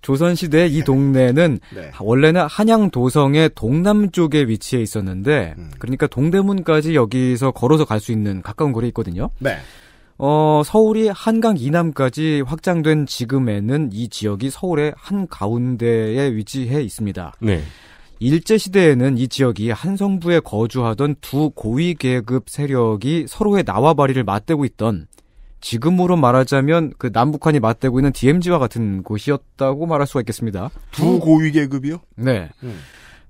조선시대 이 동네는 네. 원래는 한양도성의 동남쪽에 위치해 있었는데, 음. 그러니까 동대문까지 여기서 걸어서 갈 수 있는 가까운 거리에 있거든요. 네. 어, 서울이 한강 이남까지 확장된 지금에는 이 지역이 서울의 한 가운데에 위치해 있습니다. 네. 일제시대에는 이 지역이 한성부에 거주하던 두 고위 계급 세력이 서로의 나와바리를 맞대고 있던 지금으로 말하자면 그 남북한이 맞대고 있는 DMZ와 같은 곳이었다고 말할 수가 있겠습니다. 두 네. 고위 계급이요? 네. 음.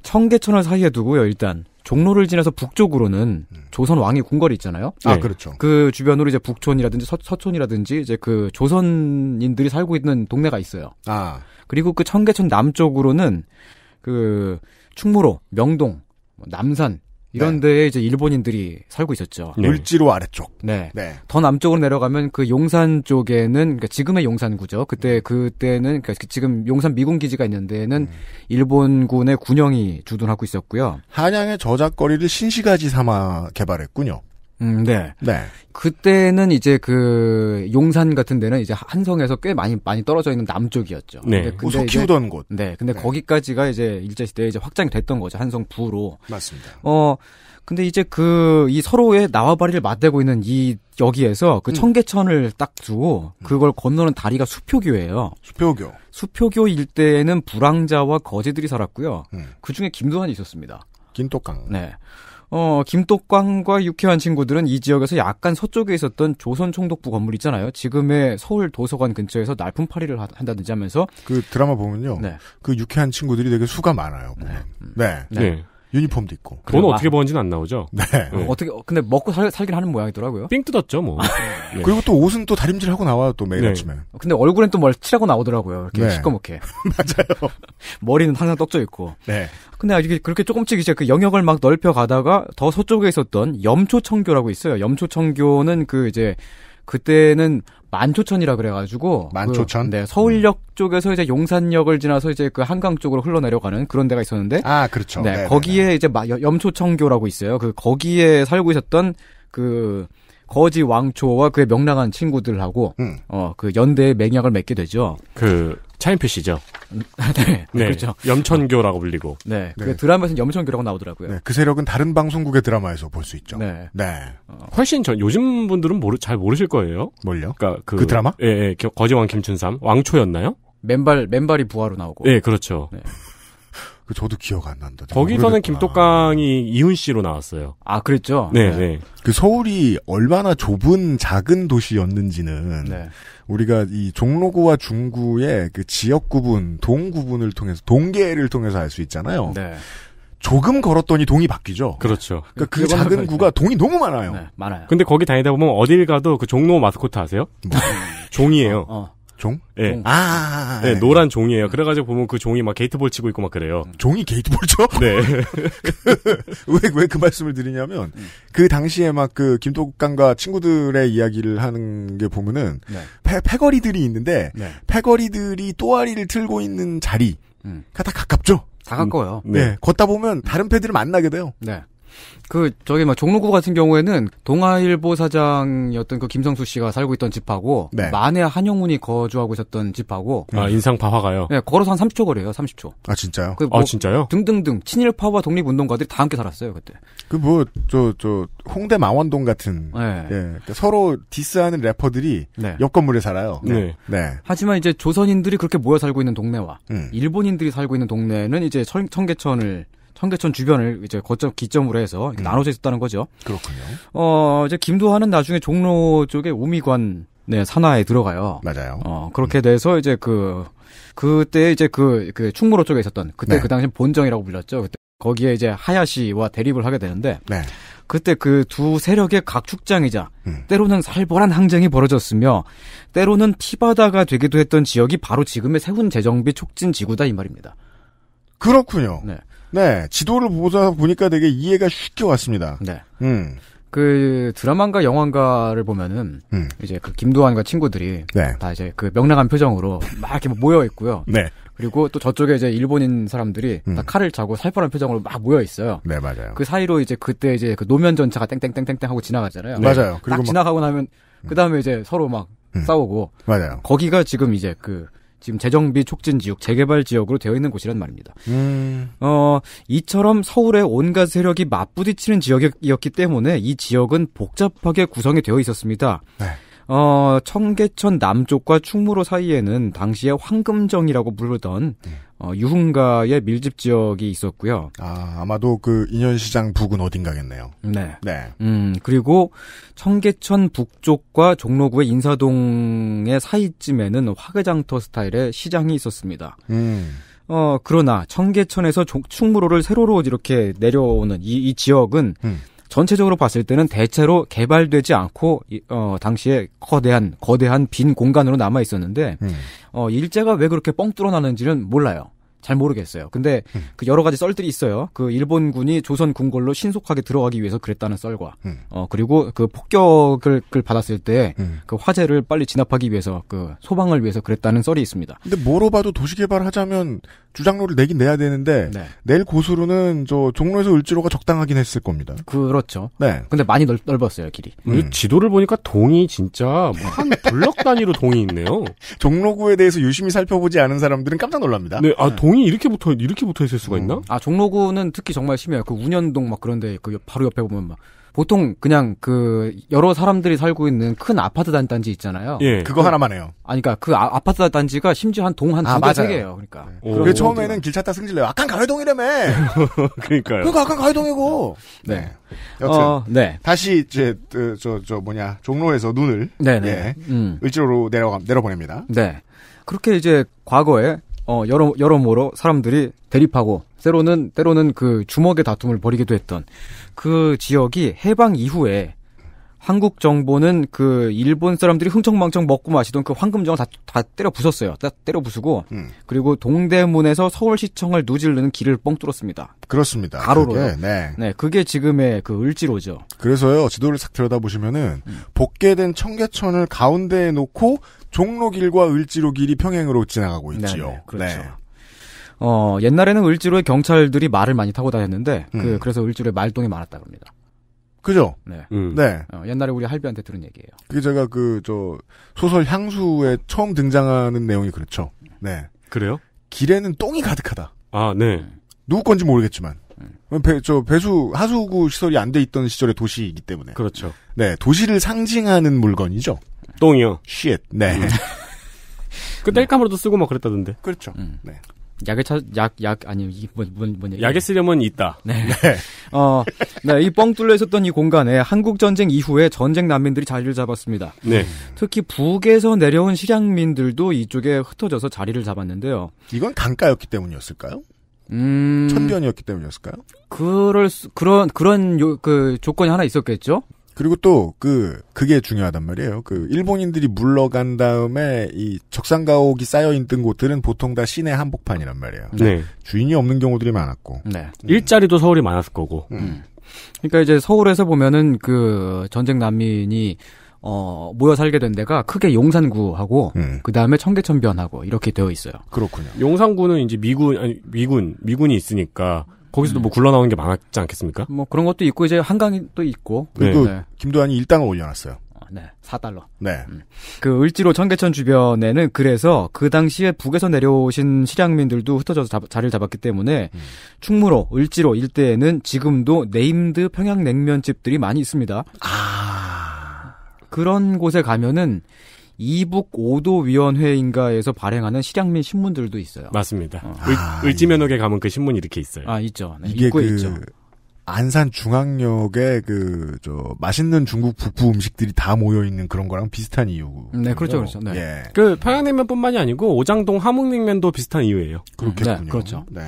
청계천을 사이에 두고요. 일단 종로를 지나서 북쪽으로는 음. 조선 왕의 궁궐이 있잖아요. 아 네. 그렇죠. 그 주변으로 이제 북촌이라든지 서, 촌이라든지 이제 그 조선인들이 살고 있는 동네가 있어요. 아 그리고 그 청계천 남쪽으로는 그 충무로, 명동, 뭐 남산 이런 네. 데에 네. 이제 일본인들이 살고 있었죠. 네. 을지로 아래쪽. 네. 네. 더 남쪽으로 내려가면 그 용산 쪽에는 그러니까 지금의 용산구죠. 그때 음. 그때는 그러니까 지금 용산 미군 기지가 있는 데는 음. 일본군의 군영이 주둔하고 있었고요. 한양의 저작거리를 신시가지 삼아 개발했군요. 음, 네. 네. 그때는 이제 그 용산 같은 데는 이제 한성에서 꽤 많이 많이 떨어져 있는 남쪽이었죠. 네. 근데 키우던 곳. 네. 근데 네. 거기까지가 이제 일제 시대에 이제 확장이 됐던 거죠. 한성 부로. 맞습니다. 어 근데 이제 그 이 서로의 나와바리를 맞대고 있는 이 여기에서 그 음. 청계천을 딱 두고 음. 그걸 건너는 다리가 수표교예요. 수표교. 수표교 일대에는 불황자와 거지들이 살았고요. 음. 그 중에 김도환이 있었습니다. 김독강. 네. 어, 김독광과 유쾌한 친구들은 이 지역에서 약간 서쪽에 있었던 조선총독부 건물 있잖아요. 지금의 서울 도서관 근처에서 날품팔이를 한다든지 하면서 그 드라마 보면요. 네. 그 유쾌한 친구들이 되게 수가 많아요. 보 네. 음. 네. 네. 네. 네. 유니폼도 있고. 돈 그래, 어떻게 아. 버는지는 안 나오죠. 네. 네. 어떻게 근데 먹고 살, 살긴 하는 모양이더라고요. 삥 뜯었죠 뭐. 네. 예. 그리고 또 옷은 또 다림질 하고 나와요 또 매일 네. 아침에. 근데 얼굴엔 또뭘 칠하고 나오더라고요. 이렇게 네. 시커멓게 맞아요. 머리는 항상 떡져 있고. 네. 근데 아직 그렇게 조금씩 이제 그 영역을 막 넓혀 가다가 더 서쪽에 있었던 염초청교라고 있어요. 염초청교는 그 이제 그때는 만초천이라 그래가지고 만초천. 그, 네 서울역 음. 쪽에서 이제 용산역을 지나서 이제 그 한강 쪽으로 흘러내려가는 그런 데가 있었는데 아 그렇죠. 네 네네네. 네, 거기에 네. 이제 염초청교라고 있어요. 그 거기에 살고 있었던 그 거지 왕초와 그의 명랑한 친구들하고 음. 어그 연대의 맹약을 맺게 되죠. 그 차인표 씨죠. 네, 네, 그렇죠. 염천교라고 불리고. 네, 네. 그 네. 드라마에서는 염천교라고 나오더라고요. 네, 그 세력은 다른 방송국의 드라마에서 볼 수 있죠. 네, 네. 어. 훨씬 전 요즘 분들은 모르 잘 모르실 거예요. 뭘요? 그러니까 그, 그 드라마? 예, 예 거지왕 김춘삼 왕초였나요? 맨발 맨발이 부하로 나오고. 예, 그렇죠. 네, 그렇죠. 그 저도 기억 안 난다. 거기서는 김똑강이 이훈 씨로 나왔어요. 아 그랬죠. 네, 네. 네. 그 서울이 얼마나 좁은 작은 도시였는지는 네. 우리가 이 종로구와 중구의 그 지역 구분, 동 구분을 통해서 동계를 통해서 알 수 있잖아요. 네. 조금 걸었더니 동이 바뀌죠. 그렇죠. 그러니까 그 작은 그렇죠. 구가 동이 너무 많아요. 네, 많아요. 근데 거기 다니다 보면 어딜 가도 그 종로 마스코트 아세요? 뭐. 종이에요. 어, 어. 종? 예. 종. 아, 네, 아, 아, 예, 아 예. 노란 종이에요. 그래가지고 보면 그 종이 막 게이트볼 치고 있고 막 그래요. 음. 종이 게이트볼 쳐? 네. 왜, 왜 그 말씀을 드리냐면, 음. 그 당시에 막 그 김도강과 친구들의 이야기를 하는 게 보면은, 네. 패, 패거리들이 있는데, 네. 패거리들이 또아리를 틀고 있는 자리가 음. 다 가깝죠? 다 가까워요. 음, 네. 예, 걷다 보면 다른 패들을 만나게 돼요. 네. 그 저기 막 종로구 같은 경우에는 동아일보 사장이었던 그 김성수 씨가 살고 있던 집하고 네. 만에 한영훈이 거주하고 있었던 집하고 아 음. 인상파화가요. 네 걸어서 한 30초 거리예요. 30초. 아 진짜요? 그뭐 아 뭐 진짜요? 등등등 친일파와 독립운동가들이 다 함께 살았어요 그때. 그 뭐 저 저 홍대 망원동 같은 네. 예, 그러니까 서로 디스하는 래퍼들이 네. 옆 건물에 살아요. 네. 네. 네. 하지만 이제 조선인들이 그렇게 모여 살고 있는 동네와 음. 일본인들이 살고 있는 동네는 이제 청계천을 청계천 주변을 이제 거점 기점으로 해서 음. 나눠져 있었다는 거죠. 그렇군요. 어 이제 김도하는 나중에 종로 쪽에 우미관 네 산하에 들어가요. 맞아요. 어 그렇게 음. 돼서 이제 그 그때 이제 그, 그 충무로 쪽에 있었던 그때 네. 그 당시 본정이라고 불렸죠. 그때 거기에 이제 하야시와 대립을 하게 되는데 네. 그때 그 두 세력의 각축장이자 음. 때로는 살벌한 항쟁이 벌어졌으며 때로는 피바다가 되기도 했던 지역이 바로 지금의 세운 재정비 촉진 지구다 이 말입니다. 그렇군요. 네. 네, 지도를 보다 보니까 되게 이해가 쉽게 왔습니다. 네. 음. 그 드라마인가 영화인가를 보면은 음. 이제 그 김도환과 친구들이 네. 다 이제 그 명랑한 표정으로 막 이렇게 모여 있고요. 네. 그리고 또 저쪽에 이제 일본인 사람들이 음. 다 칼을 차고 살벌한 표정으로 막 모여 있어요. 네, 맞아요. 그 사이로 이제 그때 이제 그 노면 전차가 땡땡땡땡 하고 지나가잖아요. 네. 맞아요. 그리고 딱 지나가고 나면 음. 그 다음에 이제 서로 막 음. 싸우고 맞아요. 거기가 지금 이제 그 지금 재정비 촉진 지역, 재개발 지역으로 되어 있는 곳이란 말입니다. 음. 어, 이처럼 서울의 온갖 세력이 맞부딪히는 지역이었기 때문에 이 지역은 복잡하게 구성이 되어 있었습니다. 네. 어, 청계천 남쪽과 충무로 사이에는 당시에 황금정이라고 부르던 네. 어, 유흥가의 밀집 지역이 있었고요. 아, 아마도 그 인현시장 북은 어딘가겠네요. 네. 네. 음, 그리고 청계천 북쪽과 종로구의 인사동의 사이쯤에는 화개장터 스타일의 시장이 있었습니다. 음. 어, 그러나 청계천에서 충무로를 세로로 이렇게 내려오는 이, 이 지역은 음. 전체적으로 봤을 때는 대체로 개발되지 않고 어 당시에 거대한 거대한 빈 공간으로 남아 있었는데 음. 어 일제가 왜 그렇게 뻥 뚫어나는지는 몰라요. 잘 모르겠어요. 근데 음. 그 여러 가지 썰들이 있어요. 그 일본군이 조선 궁궐로 신속하게 들어가기 위해서 그랬다는 썰과 음. 어 그리고 그 폭격을 그 받았을 때그 음. 그 화재를 빨리 진압하기 위해서 그 소방을 위해서 그랬다는 썰이 있습니다. 근데 뭐로 봐도 도시 개발하자면 주장로를 내긴 내야 되는데 네. 내일 고수로는 저 종로에서 을지로가 적당하긴 했을 겁니다. 그렇죠. 네. 근데 많이 넓, 넓었어요 길이. 음. 이 지도를 보니까 동이 진짜 한 블럭 단위로 동이 있네요. 종로구에 대해서 유심히 살펴보지 않은 사람들은 깜짝 놀랍니다. 네, 아 동이 종이 이렇게 붙어 이렇게 붙어 있을 수가 있나? 음. 아 종로구는 특히 정말 심해요. 그 운현동 막 그런데 그 바로 옆에 보면 막 보통 그냥 그 여러 사람들이 살고 있는 큰 아파트 단지 있잖아요. 예. 그거 그, 하나만 해요. 아니 그러니까 그 아, 파트 단지가 심지어 한 동한 아, 두개세 개예요. 그러니까. 그 처음에는 길 찾다 승질내요. 아깐 가회동이라며. 그러니까요. 그러니까 아깐 가회동이고. 네. 네. 여튼 어, 네. 다시 이제 저저 저 뭐냐 종로에서 눈을 네네. 네. 예, 음. 을지로로 내려 가 내려보냅니다. 네. 그렇게 이제 과거에 어, 여러, 여러모로 사람들이 대립하고, 때로는, 때로는 그 주먹의 다툼을 벌이기도 했던 그 지역이 해방 이후에 한국 정부는 그 일본 사람들이 흥청망청 먹고 마시던 그 황금정을 다, 다 때려 부쉈어요. 다 때려 부수고 음. 그리고 동대문에서 서울시청을 누질르는 길을 뻥 뚫었습니다. 그렇습니다. 가로로 그게, 네. 네, 그게 지금의 그 을지로죠. 그래서요 지도를 싹 들여다 보시면은 음. 복개된 청계천을 가운데에 놓고 종로길과 을지로길이 평행으로 지나가고 네, 있지요. 네네, 그렇죠. 네. 어, 옛날에는 을지로에 경찰들이 말을 많이 타고 다녔는데 그 음. 그 그래서 을지로에 말동이 많았다 그럽니다. 그죠? 네. 음. 네. 어, 옛날에 우리 할비한테 들은 얘기예요. 그게 제가 그 저 소설 향수에 처음 등장하는 내용이 그렇죠. 네. 그래요? 길에는 똥이 가득하다. 아, 네. 음. 누구 건지 모르겠지만. 네. 배, 저 배수 하수구 시설이 안 돼 있던 시절의 도시이기 때문에. 그렇죠. 네, 도시를 상징하는 물건이죠. 똥이요. 쉿. 네. 음. 그 뗄감으로도 쓰고 막 그랬다던데. 그렇죠. 음. 네. 약을 찾, 약, 약, 아니, 이게 뭐, 냐 약에 쓰려면 있다. 네. 네. 어, 네, 이뻥 뚫려 있었던 이 공간에 한국전쟁 이후에 전쟁 난민들이 자리를 잡았습니다. 네. 특히 북에서 내려온 실향민들도 이쪽에 흩어져서 자리를 잡았는데요. 이건 강가였기 때문이었을까요? 음... 천변이었기 때문이었을까요? 그럴 그런 그런 요, 그 조건이 하나 있었겠죠. 그리고 또 그 그게 중요하단 말이에요. 그 일본인들이 물러간 다음에 이 적산가옥이 쌓여 있던 곳들은 보통 다 시내 한복판이란 말이에요. 네. 주인이 없는 경우들이 많았고. 네. 음. 일자리도 서울이 많았을 거고. 음. 음. 그러니까 이제 서울에서 보면은 그 전쟁 난민이 어, 모여 살게 된 데가 크게 용산구하고 음. 그 다음에 청계천변하고 이렇게 되어 있어요. 그렇군요. 용산구는 이제 미군 아니 미군 미군이 있으니까 거기서도 음. 뭐 굴러나오는 게 많았지 않겠습니까? 뭐 그런 것도 있고 이제 한강이 또 있고 그리고 네. 김도환이 일당을 올려놨어요. 아, 네, 4달러. 네. 음. 그 을지로 청계천 주변에는 그래서 그 당시에 북에서 내려오신 실향민들도 흩어져서 잡, 자리를 잡았기 때문에 음. 충무로, 을지로 일대에는 지금도 네임드 평양냉면집들이 많이 있습니다. 아. 그런 곳에 가면은 이북 5도 위원회인가에서 발행하는 실향민 신문들도 있어요. 맞습니다. 어. 아, 을, 지면옥에 가면 그 신문 이렇게 이 있어요. 아 있죠. 네, 이게 그 있죠. 안산 중앙역에 그저 맛있는 중국 북부 음식들이 다 모여 있는 그런 거랑 비슷한 이유. 네, 그렇죠, 그렇죠. 네. 예. 그 평양냉면뿐만이 아니고 오장동 함흥냉면도 비슷한 이유예요. 그렇겠군요. 네, 그렇죠. 네.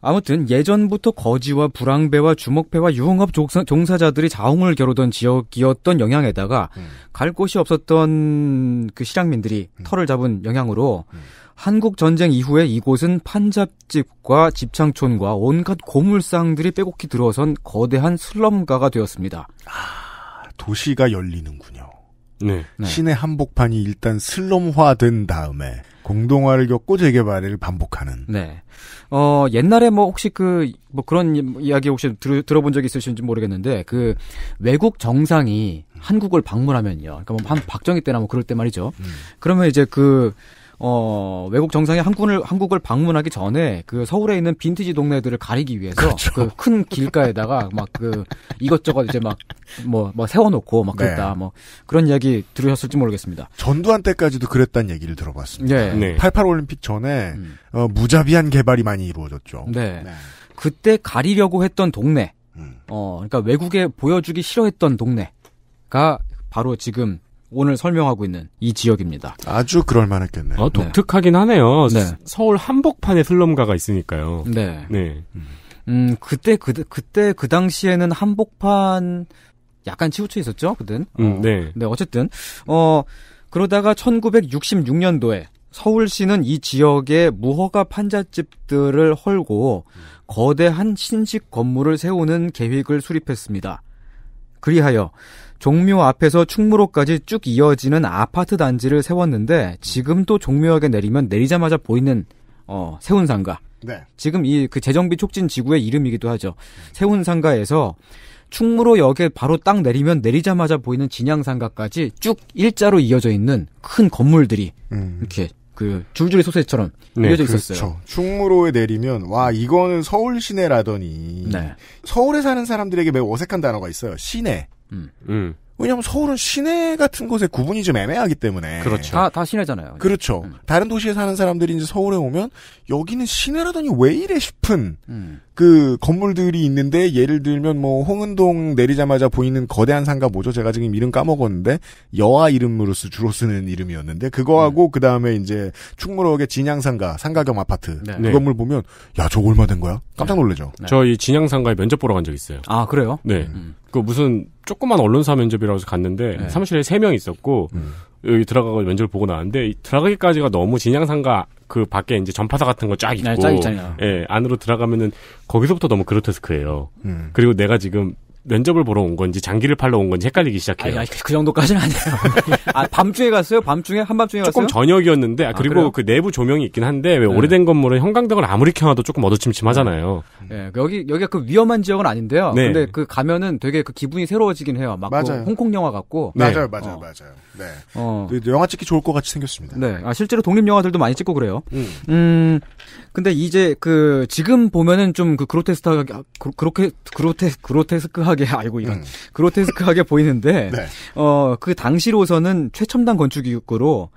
아무튼 예전부터 거지와 불황배와 주먹배와 유흥업 종사, 자들이 자웅을 겨루던 지역이었던 영향에다가 음. 갈 곳이 없었던 그 실향민들이 음. 터를 잡은 영향으로 음. 한국 전쟁 이후에 이곳은 판잡집과 집창촌과 온갖 고물상들이 빼곡히 들어선 거대한 슬럼가가 되었습니다. 아, 도시가 열리는군요. 네. 시내 네. 한복판이 일단 슬럼화된 다음에 공동화를 겪고 재개발을 반복하는. 네. 어, 옛날에 뭐 혹시 그, 뭐 그런 이야기 혹시 들, 들어본 적이 있으신지 모르겠는데, 그 외국 정상이 한국을 방문하면요. 그니까뭐한 박정희 때나 뭐 그럴 때 말이죠. 음. 그러면 이제 그 어, 외국 정상이 한국을, 한국을 방문하기 전에 그 서울에 있는 빈티지 동네들을 가리기 위해서 그렇죠. 그큰 길가에다가 막 그 이것저것 이제 막 뭐, 뭐 세워놓고 막 네. 그랬다. 네. 뭐 그런 이야기 들으셨을지 모르겠습니다. 전두환 때까지도 그랬다는 얘기를 들어봤습니다. 네. 네. 88올림픽 전에 음. 어, 무자비한 개발이 많이 이루어졌죠. 네. 네. 그때 가리려고 했던 동네, 음. 어, 그러니까 외국에 보여주기 싫어했던 동네가 바로 지금 오늘 설명하고 있는 이 지역입니다. 아주 그럴만했겠네요. 아, 독특하긴 네. 하네요. 네. 서울 한복판에 슬럼가가 있으니까요. 네. 네. 음, 그때, 그, 그때, 그 당시에는 한복판 약간 치우쳐 있었죠? 그땐? 음, 어. 네. 네, 어쨌든. 어, 그러다가 1966년도에 서울시는 이 지역에 무허가 판잣집들을 헐고 거대한 신식 건물을 세우는 계획을 수립했습니다. 그리하여 종묘 앞에서 충무로까지 쭉 이어지는 아파트 단지를 세웠는데 지금도 종묘역에 내리면 내리자마자 보이는 어, 세운상가. 네. 지금 이 그 재정비 촉진 지구의 이름이기도 하죠. 세운상가에서 충무로역에 바로 딱 내리면 내리자마자 보이는 진양상가까지 쭉 일자로 이어져 있는 큰 건물들이 음. 이렇게 그 줄줄이 소세처럼 지 네, 이어져 있었어요. 그렇죠. 충무로에 내리면 와 음. 이거는 서울 시내라더니 네. 서울에 사는 사람들에게 매우 어색한 단어가 있어요. 시내. 음. 음. 왜냐하면 서울은 시내 같은 곳에 구분이 좀 애매하기 때문에 그렇죠. 다, 다 시내잖아요. 그렇죠. 음. 다른 도시에 사는 사람들이 이제 서울에 오면 여기는 시내라더니 왜 이래 싶은 음. 그 건물들이 있는데 예를 들면 뭐 홍은동 내리자마자 보이는 거대한 상가 뭐죠? 제가 지금 이름 까먹었는데 여아 이름으로 쓰, 주로 쓰는 이름이었는데 그거하고 네. 그 다음에 이제 충무로역의 진양상가 상가경 아파트 네. 그 네. 건물 보면 야 저거 얼마 된 거야? 깜짝 네. 놀래죠. 네. 저이 진양상가에 면접 보러 간 적 있어요. 아 그래요? 네. 음. 그 무슨 조그만 언론사 면접이라서 갔는데 네. 사무실에 3명 있었고 음. 여기 들어가고 면접을 보고 나왔는데 들어가기까지가 너무 진양상가 그 밖에 이제 전파사 같은 거쫙 네, 있고 네, 쫙 예, 안으로 들어가면은 거기서부터 너무 그로테스크예요. 음. 그리고 내가 지금 면접을 보러 온 건지 장기를 팔러 온 건지 헷갈리기 시작해요. 아니, 그 정도까지는 아니에요. 아, 밤중에 갔어요? 밤중에? 한밤중에 갔어요? 조금 저녁이었는데 아, 아 그리고 아, 그 내부 조명이 있긴 한데 왜 네. 오래된 건물은 형광등을 아무리 켜놔도 조금 어두침침하잖아요. 네. 네. 그 여기 여기가 그 위험한 지역은 아닌데요. 네. 근데 그 가면은 되게 그 기분이 새로워지긴 해요. 막그 홍콩 영화 같고. 맞아요, 네. 맞아요, 어. 맞아요. 네. 어. 그 영화 찍기 좋을 것 같이 생겼습니다. 네. 아, 실제로 독립 영화들도 많이 찍고 그래요. 음. 음 근데 이제 그 지금 보면은 좀 그 그로테스크 아, 그렇게 그로테 그로테스크하게 그로테스크하게 알고 이건 음. 그로테스크하게 보이는데 네. 어그 당시로서는 최첨단 건축 기구로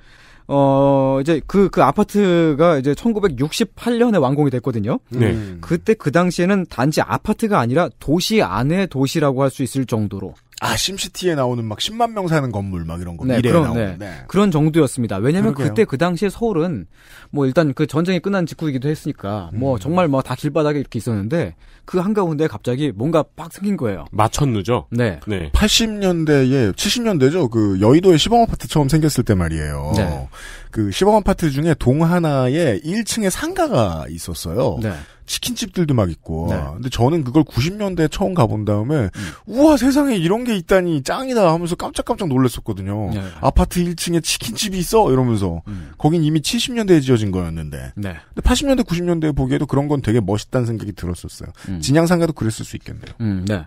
어, 이제 그, 그 아파트가 이제 1968년에 완공이 됐거든요. 네. 그때 그 당시에는 단지 아파트가 아니라 도시 안에 도시라고 할 수 있을 정도로. 아 네. 심시티에 나오는 막 10만 명 사는 건물 막 이런 거 네, 미래에 그런, 나오는 네. 네. 그런 정도였습니다. 왜냐하면 그때그 당시에 서울은 뭐 일단 그 전쟁이 끝난 직후이기도 했으니까 뭐 음. 뭐 정말 뭐 다 길바닥에 이렇게 있었는데 그 한가운데 갑자기 뭔가 빡 생긴 거예요. 마천루죠. 네. 네. 80년대에 70년대죠. 그 여의도에 시범 아파트 처음 생겼을 때 말이에요. 네. 그 시범 아파트 중에 동 하나에 1층에 상가가 있었어요. 네. 치킨집들도 막 있고. 네. 근데 저는 그걸 90년대에 처음 가본 다음에 음. 우와 세상에 이런 게 있다니 짱이다 하면서 깜짝깜짝 놀랐었거든요. 네. 아파트 1층에 치킨집이 있어 이러면서 음. 거긴 이미 70년대에 지어진 거였는데. 네. 근데 80년대 90년대에 보기에도 그런 건 되게 멋있다는 생각이 들었었어요. 음. 진양상가도 그랬을 수 있겠네요. 음, 네.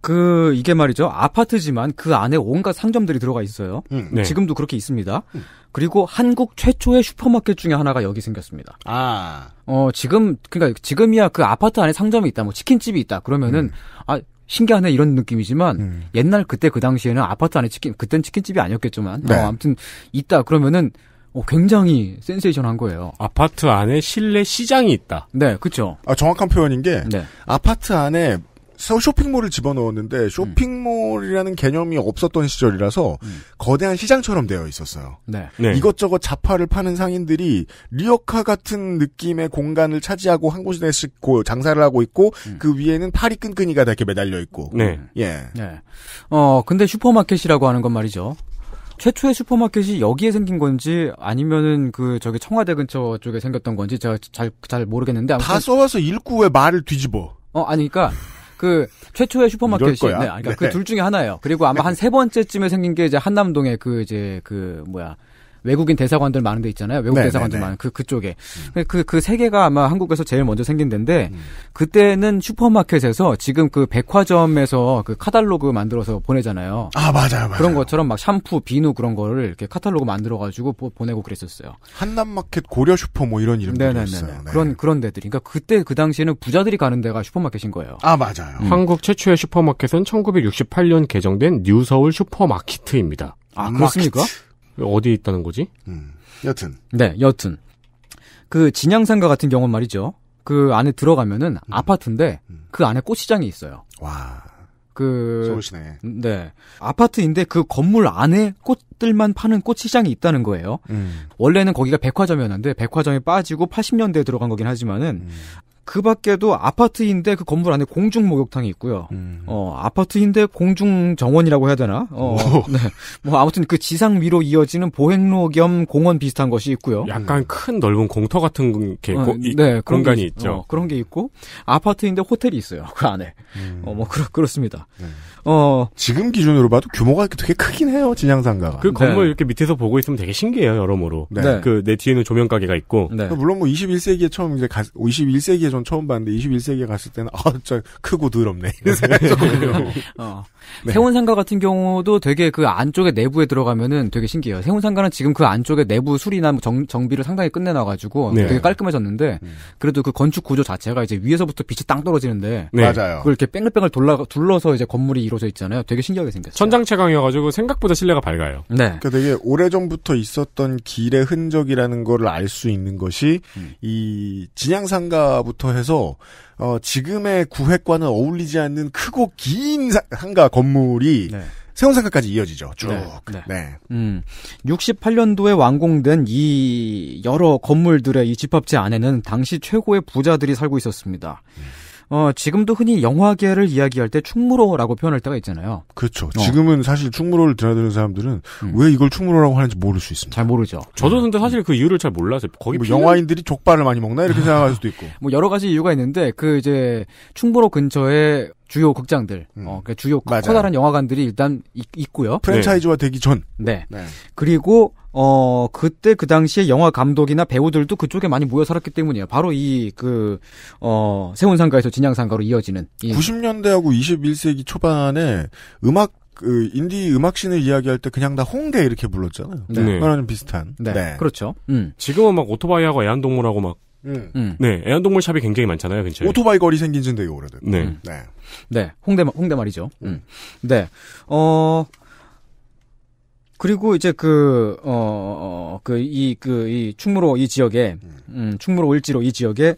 그 이게 말이죠 아파트지만 그 안에 온갖 상점들이 들어가 있어요. 음, 네. 지금도 그렇게 있습니다. 음. 그리고 한국 최초의 슈퍼마켓 중에 하나가 여기 생겼습니다. 아. 어, 지금, 그니까 지금이야 그 아파트 안에 상점이 있다, 뭐 치킨집이 있다, 그러면은, 음. 아, 신기하네 이런 느낌이지만 음. 옛날 그때 그 당시에는 아파트 안에 치킨 그땐 치킨집이 아니었겠지만 어, 네. 어, 아무튼 있다 그러면은 어, 굉장히 센세이션한 거예요. 아파트 안에 실내 시장이 있다. 네, 그쵸 아, 정확한 표현인 게 네. 아파트 안에 서울 쇼핑몰을 집어넣었는데 음. 쇼핑몰이라는 개념이 없었던 시절이라서 음. 거대한 시장처럼 되어 있었어요. 네. 네. 이것저것 자파를 파는 상인들이 리어카 같은 느낌의 공간을 차지하고 한 곳에 싣고 장사를 하고 있고 음. 그 위에는 파리 끈끈이가 이렇게 매달려 있고. 네. 예. 네. 어 근데 슈퍼마켓이라고 하는 건 말이죠. 최초의 슈퍼마켓이 여기에 생긴 건지 아니면은 그 저기 청와대 근처 쪽에 생겼던 건지 제가 잘 잘 모르겠는데 아무튼 다 써와서 일구에 말을 뒤집어. 어 아니 그러니까 그 최초의 슈퍼마켓이 네, 그러니까 그 네. 그둘 중에 하나예요. 그리고 아마 네. 한세 번째쯤에 생긴 게 이제 한남동에그 이제 그 뭐야 외국인 대사관들 많은 데 있잖아요. 외국 네, 네 대사관들 네. 많은 그 그쪽에. 음. 그그 그, 그 세 개가 아마 한국에서 제일 먼저 생긴 데인데 음. 그때는 슈퍼마켓에서 지금 그 백화점에서 그 카탈로그 만들어서 보내잖아요. 아, 맞아요. 맞아요. 그런 것처럼 막 샴푸, 비누 그런 거를 이렇게 카탈로그 만들어 가지고 보내고 그랬었어요. 한남마켓, 고려 슈퍼 뭐 이런 이름들이었어요. 네. 그런 그런 데들 그러니까 그때 그 당시에는 부자들이 가는 데가 슈퍼마켓인 거예요. 아, 맞아요. 음. 한국 최초의 슈퍼마켓은 1968년 개정된 뉴서울 슈퍼마켓입니다. 아, 그렇습니까? 마켓. 어디에 있다는 거지? 음. 여튼. 네, 여튼. 그 진양상가 같은 경우는 말이죠. 그 안에 들어가면은 음. 아파트인데 음. 그 안에 꽃시장이 있어요. 와. 그 서울시네. 네. 아파트인데 그 건물 안에 꽃들만 파는 꽃시장이 있다는 거예요. 음. 원래는 거기가 백화점이었는데 백화점이 빠지고 80년대에 들어간 거긴 하지만은 음. 그 밖에도 아파트인데 그 건물 안에 공중 목욕탕이 있고요. 음. 어, 아파트인데 공중 정원이라고 해야 되나? 어, 네. 뭐 아무튼 그 지상 위로 이어지는 보행로 겸 공원 비슷한 것이 있고요. 약간 음. 큰 넓은 공터 같은 게 어, 고, 이, 네, 그런 공간이 게, 있죠. 어, 그런 게 있고 아파트인데 호텔이 있어요. 그 안에. 음. 어, 뭐 그렇 그렇습니다. 네. 어. 지금 기준으로 봐도 규모가 되게 크긴 해요, 진양상가가. 그 건물 네. 이렇게 밑에서 보고 있으면 되게 신기해요, 여러모로. 네. 네. 그 내 뒤에는 조명 가게가 있고. 네. 물론 뭐 21세기에 처음 이제 가, 21세기에 전 처음 봤는데 21세기에 갔을 때는 아, 진짜 크고 더럽네. 네. 어. 세운상가 같은 경우도 되게 그 안쪽에 내부에 들어가면은 되게 신기해요. 세운상가는 지금 그 안쪽에 내부 수리나 뭐 정, 정비를 상당히 끝내놔 가지고 되게 깔끔해졌는데 음. 그래도 그 건축 구조 자체가 이제 위에서부터 빛이 땅 떨어지는데 맞아요. 그걸 이렇게 뺑글뺑글 돌라, 둘러서 이제 건물이 이루어져 있잖아요. 되게 신기하게 생겼어요. 천장채광이어가지고 생각보다 실내가 밝아요. 네. 그러니까 되게 오래전부터 있었던 길의 흔적이라는 거를 알 수 있는 것이 음. 이 진양상가부터 해서 어, 지금의 구획과는 어울리지 않는 크고 긴 상가 건물이 네. 세운상가까지 이어지죠. 쭉. 네. 네. 네. 음. 68년도에 완공된 이 여러 건물들의 이 집합체 안에는 당시 최고의 부자들이 살고 있었습니다. 음. 어, 지금도 흔히 영화계를 이야기할 때 충무로라고 표현할 때가 있잖아요. 그렇죠. 어. 지금은 사실 충무로를 드나드는 사람들은 음. 왜 이걸 충무로라고 하는지 모를 수 있습니다. 잘 모르죠. 저도 근데 사실 그 이유를 잘 몰라서 거기 뭐 피는... 영화인들이 족발을 많이 먹나 이렇게 생각할 수도 있고. 뭐 여러 가지 이유가 있는데 그 이제 충무로 근처에 주요 극장들, 어, 음. 어, 그 주요 맞아요. 커다란 영화관들이 일단 있, 고요 프랜차이즈화 네. 되기 전. 네. 네. 그리고 어, 그때 그 당시에 영화 감독이나 배우들도 그쪽에 많이 모여 살았기 때문이에요. 바로 이, 그, 어, 세운상가에서 진양상가로 이어지는. 이. 90년대하고 21세기 초반에 음악, 그, 인디 음악신을 이야기할 때 그냥 다 홍대 이렇게 불렀잖아요. 네. 네. 는런 비슷한. 네. 네. 그렇죠. 음. 지금은 막 오토바이하고 애완동물하고 막 음. 음. 네, 애완동물 샵이 굉장히 많잖아요, 근처에. 오토바이 거리 생긴 지는 되게 오래된고 네. 네. 네. 홍대, 홍대 말이죠. 음. 음. 네. 어, 그리고 이제 그, 어, 어, 어, 그, 이, 그, 이 충무로 이 지역에, 음. 음, 충무로 을지로 이 지역에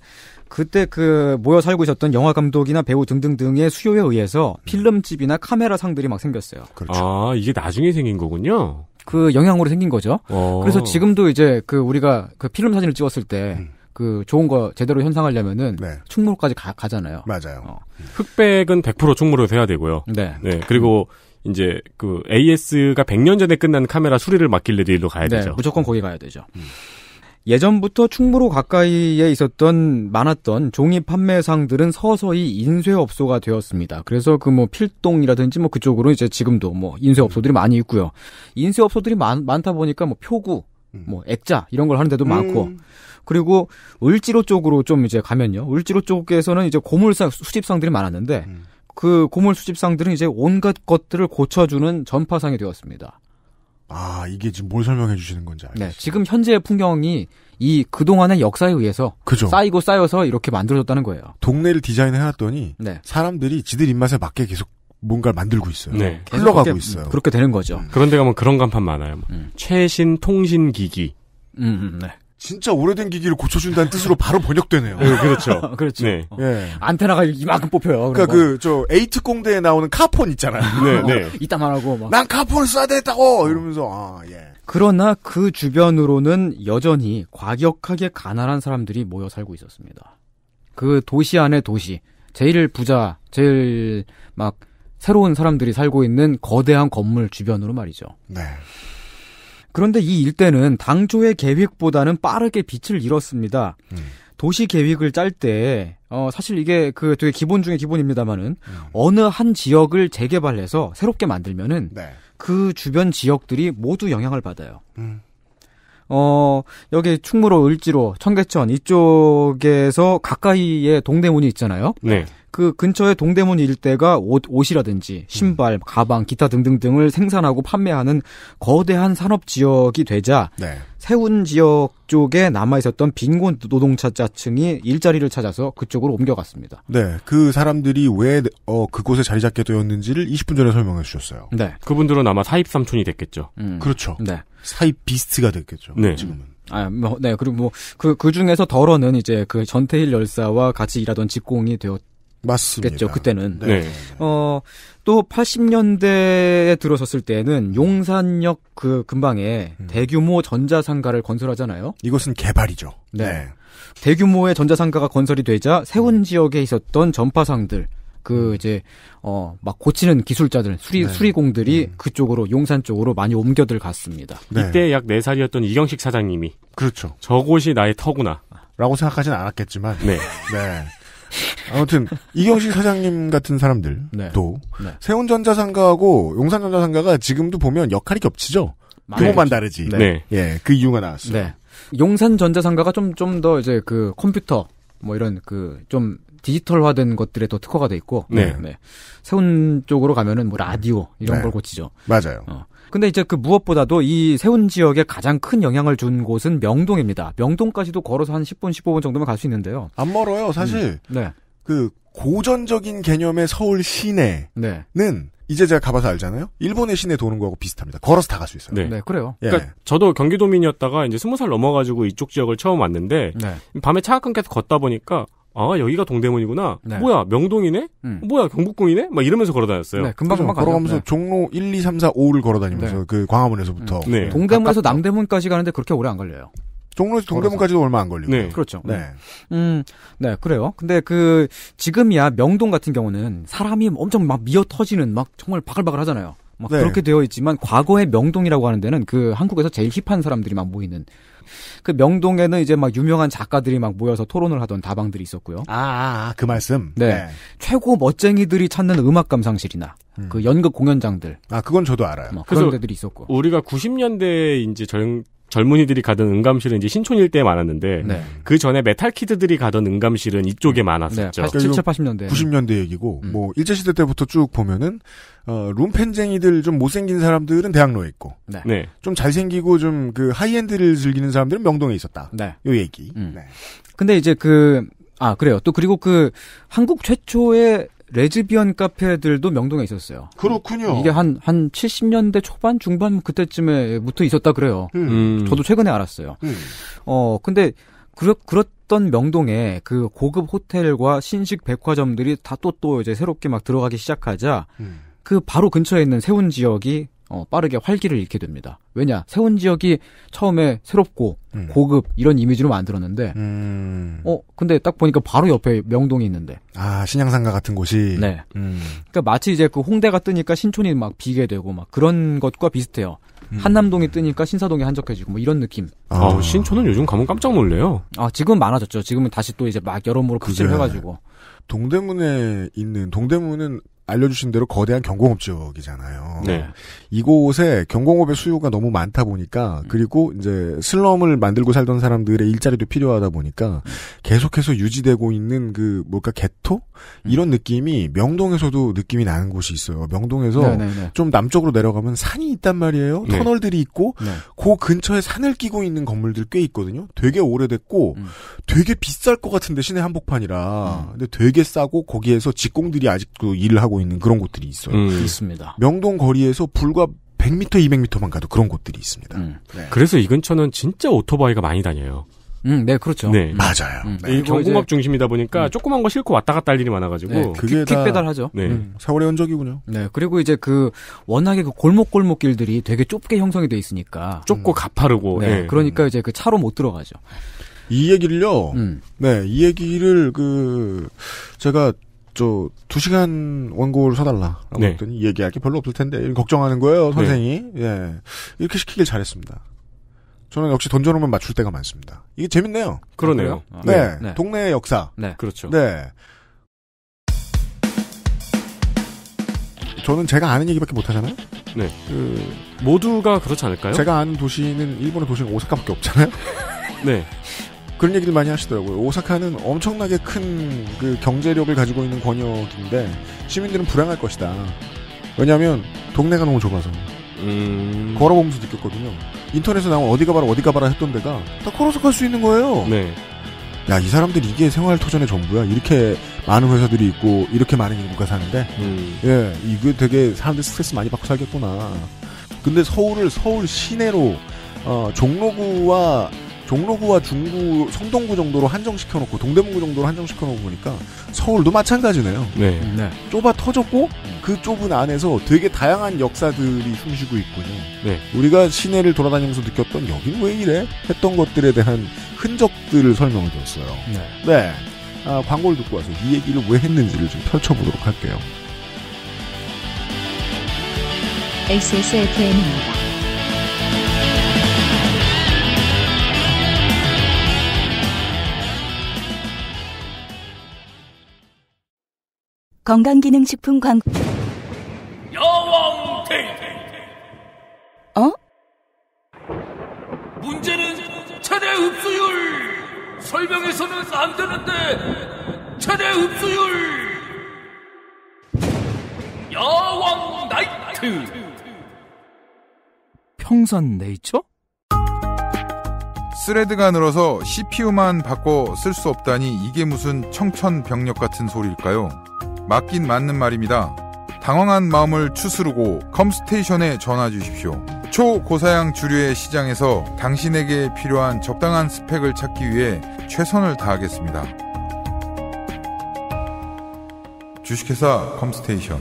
그때 그 모여 살고 있었던 영화 감독이나 배우 등등등의 수요에 의해서 음. 필름집이나 카메라 상들이 막 생겼어요. 그렇죠. 아, 이게 나중에 생긴 거군요? 그 영향으로 생긴 거죠. 어. 그래서 지금도 이제 그 우리가 그 필름 사진을 찍었을 때 음. 그 좋은 거 제대로 현상하려면은 네. 충무로까지 가, 잖아요 맞아요. 어. 흑백은 100% 충무로에서 해야 되고요. 네. 네. 그리고 음. 이제 그 AS가 100년 전에 끝난 카메라 수리를 맡길 일로 가야 네, 되죠. 무조건 거기 가야 되죠. 음. 예전부터 충무로 가까이에 있었던 많았던 종이 판매상들은 서서히 인쇄업소가 되었습니다. 그래서 그 뭐 필동이라든지 뭐 그쪽으로 이제 지금도 뭐 인쇄업소들이 음. 많이 있고요. 인쇄업소들이 많, 많다 보니까 뭐 표구, 음. 뭐 액자 이런 걸 하는 데도 음. 많고 그리고 을지로 쪽으로 좀 이제 가면요. 을지로 쪽에서는 이제 고물상 수집상들이 많았는데 음. 그 고물 수집상들은 이제 온갖 것들을 고쳐주는 전파상이 되었습니다. 아, 이게 지금 뭘 설명해 주시는 건지 알겠어요. 네, 지금 현재의 풍경이 이 그동안의 역사에 의해서 그죠. 쌓이고 쌓여서 이렇게 만들어졌다는 거예요. 동네를 디자인해 놨더니 네. 사람들이 지들 입맛에 맞게 계속 뭔가를 만들고 있어요. 네. 흘러가고 그렇게, 있어요. 그렇게 되는 거죠. 음. 그런데 가면 그런 간판 많아요. 음. 최신 통신 기기. 음, 음, 네. 진짜 오래된 기기를 고쳐준다는 뜻으로 바로 번역되네요. 네, 그렇죠. 그렇죠. 네. 네. 안테나가 이만큼 뽑혀요. 그러니까 뭐. 그저 에이트 공대에 나오는 카폰 있잖아요. 네, 어, 네. 이따만하고 막. 난 카폰을 써야 되겠다고 이러면서 아 예. 그러나 그 주변으로는 여전히 과격하게 가난한 사람들이 모여 살고 있었습니다. 그 도시 안에 도시, 제일 부자, 제일 막 새로운 사람들이 살고 있는 거대한 건물 주변으로 말이죠. 네. 그런데 이 일대는 당초의 계획보다는 빠르게 빛을 잃었습니다. 음. 도시 계획을 짤 때, 어, 사실 이게 그 되게 기본 중에 기본입니다만은, 음. 어느 한 지역을 재개발해서 새롭게 만들면은, 네. 그 주변 지역들이 모두 영향을 받아요. 음. 어, 여기 충무로, 을지로, 청계천 이쪽에서 가까이에 동대문이 있잖아요. 네. 그 근처의 동대문 일대가 옷, 옷이라든지 신발, 음. 가방, 기타 등등등을 생산하고 판매하는 거대한 산업 지역이 되자 네. 세운 지역 쪽에 남아 있었던 빈곤 노동자층이 일자리를 찾아서 그쪽으로 옮겨갔습니다. 네, 그 사람들이 왜 어, 그곳에 자리 잡게 되었는지를 20분 전에 설명해 주셨어요. 네, 그분들은 아마 사입 삼촌이 됐겠죠. 음. 그렇죠. 네, 사입 비스트가 됐겠죠. 네. 지금은. 아, 뭐, 네, 그리고 뭐, 그, 그 중에서 덜어는 이제 그 전태일 열사와 같이 일하던 직공이 되었, 맞습니다. 그때는. 네. 네. 어, 또 80년대에 들어섰을 때는 용산역 그 근방에 음. 대규모 전자상가를 건설하잖아요. 이것은 개발이죠. 네. 네. 대규모의 전자상가가 건설이 되자 세운 음. 지역에 있었던 전파상들 그 음. 이제 어 막 고치는 기술자들 수리 네. 수리공들이 음. 그쪽으로 용산 쪽으로 많이 옮겨들 갔습니다. 네. 이때 약 4살이었던 이경식 사장님이 그렇죠. 저곳이 나의 터구나. 라고 생각하진 않았겠지만 네. 네. 아무튼 이경식 사장님 같은 사람들도 네. 네. 세운전자상가하고 용산전자상가가 지금도 보면 역할이 겹치죠. 규모만 다르지. 네. 네. 예, 그 이유가 나왔어요. 네. 용산전자상가가 좀 좀 더 이제 그 컴퓨터 뭐 이런 그 좀 디지털화된 것들에 더 특화가 돼 있고 네. 네. 세운 쪽으로 가면은 뭐 라디오 이런 네. 걸 고치죠. 맞아요. 어. 근데 이제 그 무엇보다도 이 세운 지역에 가장 큰 영향을 준 곳은 명동입니다. 명동까지도 걸어서 한 10분, 15분 정도면 갈 수 있는데요. 안 멀어요, 사실. 음. 네. 그 고전적인 개념의 서울 네. 시내는 네. 이제 제가 가봐서 알잖아요. 일본의 시내 도는 거하고 비슷합니다. 걸어서 다 갈 수 있어요. 네. 네, 그래요. 예. 그러니까 저도 경기도민이었다가 이제 스무 살 넘어가지고 이쪽 지역을 처음 왔는데 네. 밤에 차가 끊겨서 걷다 보니까 아 여기가 동대문이구나. 네. 뭐야 명동이네. 음. 뭐야 경복궁이네. 막 이러면서 걸어다녔어요. 네, 금방 금방 걸어가면서 네. 종로 1, 2, 3, 4, 5를 걸어다니면서 네. 그 광화문에서부터 음. 동대문에서 가 남대문까지 가는데 그렇게 오래 안 걸려요. 종로에서 동대문까지도 얼마 안 걸리고. 네. 그렇죠. 네. 음, 네, 그래요. 근데 그, 지금이야, 명동 같은 경우는 사람이 엄청 막 미어 터지는 막 정말 바글바글 하잖아요. 막 네. 그렇게 되어 있지만 과거의 명동이라고 하는 데는 그 한국에서 제일 힙한 사람들이 막 모이는 그 명동에는 이제 막 유명한 작가들이 막 모여서 토론을 하던 다방들이 있었고요. 아, 아, 아그 말씀. 네. 네. 최고 멋쟁이들이 찾는 음악 감상실이나 음. 그 연극 공연장들. 아, 그건 저도 알아요. 뭐 그런 데들이 있었고. 우리가 90년대에 이제 전, 젊은이들이 가던 응감실은 이제 신촌 일대에 많았는데 네. 그 전에 메탈 키드들이 가던 응감실은 이쪽에 네. 많았었죠. 네, 87, 80년대. 90년대 얘기고 음. 뭐 일제 시대 때부터 쭉 보면은 어, 룸펜쟁이들 좀 못생긴 사람들은 대학로에 있고 네. 네. 좀 잘생기고 좀 그 하이엔드를 즐기는 사람들은 명동에 있었다. 네. 요 얘기. 음. 네. 근데 이제 그 아, 그래요. 또 그리고 그 한국 최초의 레즈비언 카페들도 명동에 있었어요. 그렇군요. 이게 한, 한 70년대 초반, 중반 그때쯤에부터 있었다 그래요. 음. 음. 저도 최근에 알았어요. 음. 어, 근데, 그렇, 그렇던 명동에 그 고급 호텔과 신식 백화점들이 다 또또 또 이제 새롭게 막 들어가기 시작하자, 음. 그 바로 근처에 있는 세운 지역이 어, 빠르게 활기를 잃게 됩니다. 왜냐 세운 지역이 처음에 새롭고 음. 고급 이런 이미지로 만들었는데 음. 어 근데 딱 보니까 바로 옆에 명동이 있는데 아 신양상가 같은 곳이 네 음. 그러니까 마치 이제 그 홍대가 뜨니까 신촌이 막 비게 되고 막 그런 것과 비슷해요. 음. 한남동이 뜨니까 신사동이 한적해지고 뭐 이런 느낌. 아, 아 신촌은 요즘 가면 깜짝 놀래요. 아 지금 많아졌죠. 지금은 다시 또 이제 막 여러모로 급질해가지고. 동대문에 있는 동대문은 알려주신 대로 거대한 경공업지역이잖아요. 네. 이곳에 경공업의 수요가 너무 많다 보니까 그리고 이제 슬럼을 만들고 살던 사람들의 일자리도 필요하다 보니까 계속해서 유지되고 있는 그 뭘까 개토 음. 이런 느낌이 명동에서도 느낌이 나는 곳이 있어요. 명동에서 네, 네, 네. 좀 남쪽으로 내려가면 산이 있단 말이에요. 네. 터널들이 있고 네. 그 근처에 산을 끼고 있는 건물들 꽤 있거든요. 되게 오래됐고 음. 되게 비쌀 것 같은데 시내 한복판이라 음. 근데 되게 싸고 거기에서 직공들이 아직도 일을 하고 하고 있는 그런 곳들이 있어요. 음. 있습니다. 명동 거리에서 불과 100m, 200m만 가도 그런 곳들이 있습니다. 음. 네. 그래서 이 근처는 진짜 오토바이가 많이 다녀요. 음, 네, 그렇죠. 네. 음. 맞아요. 음. 네. 경공업 이제... 중심이다 보니까 음. 조그만 거 싣고 왔다 갔다 할 일이 많아가지고. 네, 그게 킥, 다... 배달하죠. 네. 음. 사월의 흔적이군요. 네, 그리고 이제 그, 워낙에 그 골목골목 길들이 되게 좁게 형성이 돼 있으니까. 좁고 음. 가파르고. 네. 네. 그러니까 음. 이제 그 차로 못 들어가죠. 이 얘기를요, 네, 이 얘기를 그, 제가 저, 두 시간 원고를 써달라라고 네. 했더니 얘기할 게 별로 없을 텐데, 걱정하는 거예요, 네. 선생이. 네. 예. 이렇게 시키길 잘했습니다. 저는 역시 던져놓으면 맞출 때가 많습니다. 이게 재밌네요. 그러네요. 아, 네. 네. 동네의 역사. 네. 그렇죠. 네. 저는 제가 아는 얘기밖에 못하잖아요. 네. 그 모두가 그렇지 않을까요? 제가 아는 도시는 일본의 도시는 오사카밖에 없잖아요. 네. 그런 얘기를 많이 하시더라고요. 오사카는 엄청나게 큰 그 경제력을 가지고 있는 권역인데 시민들은 불안할 것이다. 왜냐하면 동네가 너무 좁아서 음... 걸어보면서 느꼈거든요. 인터넷에 나온 어디 가봐라 어디 가봐라 했던 데가 다 걸어서 갈 수 있는 거예요. 네. 야이 사람들 이게 생활 토전의 전부야. 이렇게 많은 회사들이 있고 이렇게 많은 인구가 사는데 음... 예 이거 되게 사람들 스트레스 많이 받고 살겠구나. 근데 서울을 서울 시내로 어, 종로구와 종로구와 중구, 성동구 정도로 한정시켜놓고 동대문구 정도로 한정시켜놓고 보니까 서울도 마찬가지네요. 네. 네. 좁아 터졌고 그 좁은 안에서 되게 다양한 역사들이 숨쉬고 있군요. 네. 우리가 시내를 돌아다니면서 느꼈던 여긴 왜 이래? 했던 것들에 대한 흔적들을 설명을 드렸어요. 네. 네. 아, 광고를 듣고 와서 이 얘기를 왜 했는지를 좀 펼쳐보도록 할게요. XSFM입니다. 건강기능식품 광 여왕 테이크 어? 문제는 최대 흡수율 설명해서는 안 되는데 최대 흡수율 여왕 나이트 평산 네이처? 스레드가 늘어서 CPU만 바꿔 쓸 수 없다니 이게 무슨 청천벽력 같은 소리일까요? 맞긴 맞는 말입니다. 당황한 마음을 추스르고 컴스테이션에 전화 주십시오. 초고사양 주류의 시장에서 당신에게 필요한 적당한 스펙을 찾기 위해 최선을 다하겠습니다. 주식회사 컴스테이션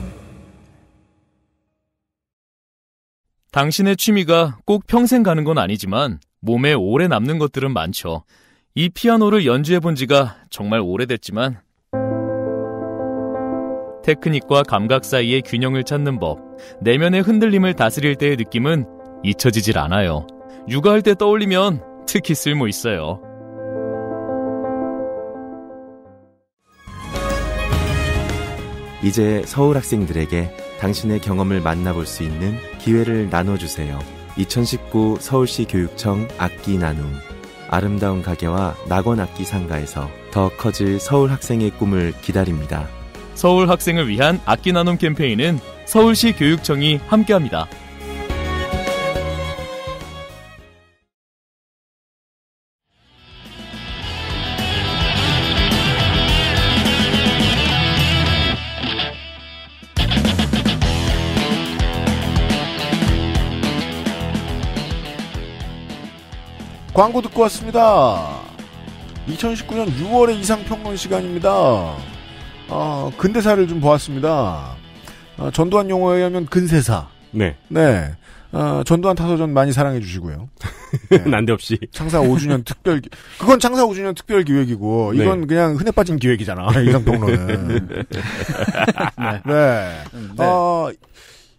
당신의 취미가 꼭 평생 가는 건 아니지만 몸에 오래 남는 것들은 많죠. 이 피아노를 연주해 본 지가 정말 오래됐지만 테크닉과 감각 사이의 균형을 찾는 법, 내면의 흔들림을 다스릴 때의 느낌은 잊혀지질 않아요. 육아할 때 떠올리면 특히 쓸모 있어요. 이제 서울 학생들에게 당신의 경험을 만나볼 수 있는 기회를 나눠주세요. 2019 서울시 교육청 악기 나눔. 아름다운 가게와 낙원 악기 상가에서 더 커질 서울 학생의 꿈을 기다립니다. 서울 학생을 위한 악기 나눔 캠페인은 서울시 교육청이 함께합니다. 광고 듣고 왔습니다. 2019년 6월의 이상평론 시간입니다. 어, 근대사를 좀 보았습니다. 어, 전두환 용어에 의하면 근세사. 네. 네. 어, 전두환 타서전 많이 사랑해 주시고요. 네. 난데없이. 창사 5주년 특별, 그건 창사 5주년 특별 기획이고, 네. 이건 네. 그냥 흔해 빠진 기획이잖아. 이상평론은. 네. 네. 네. 어,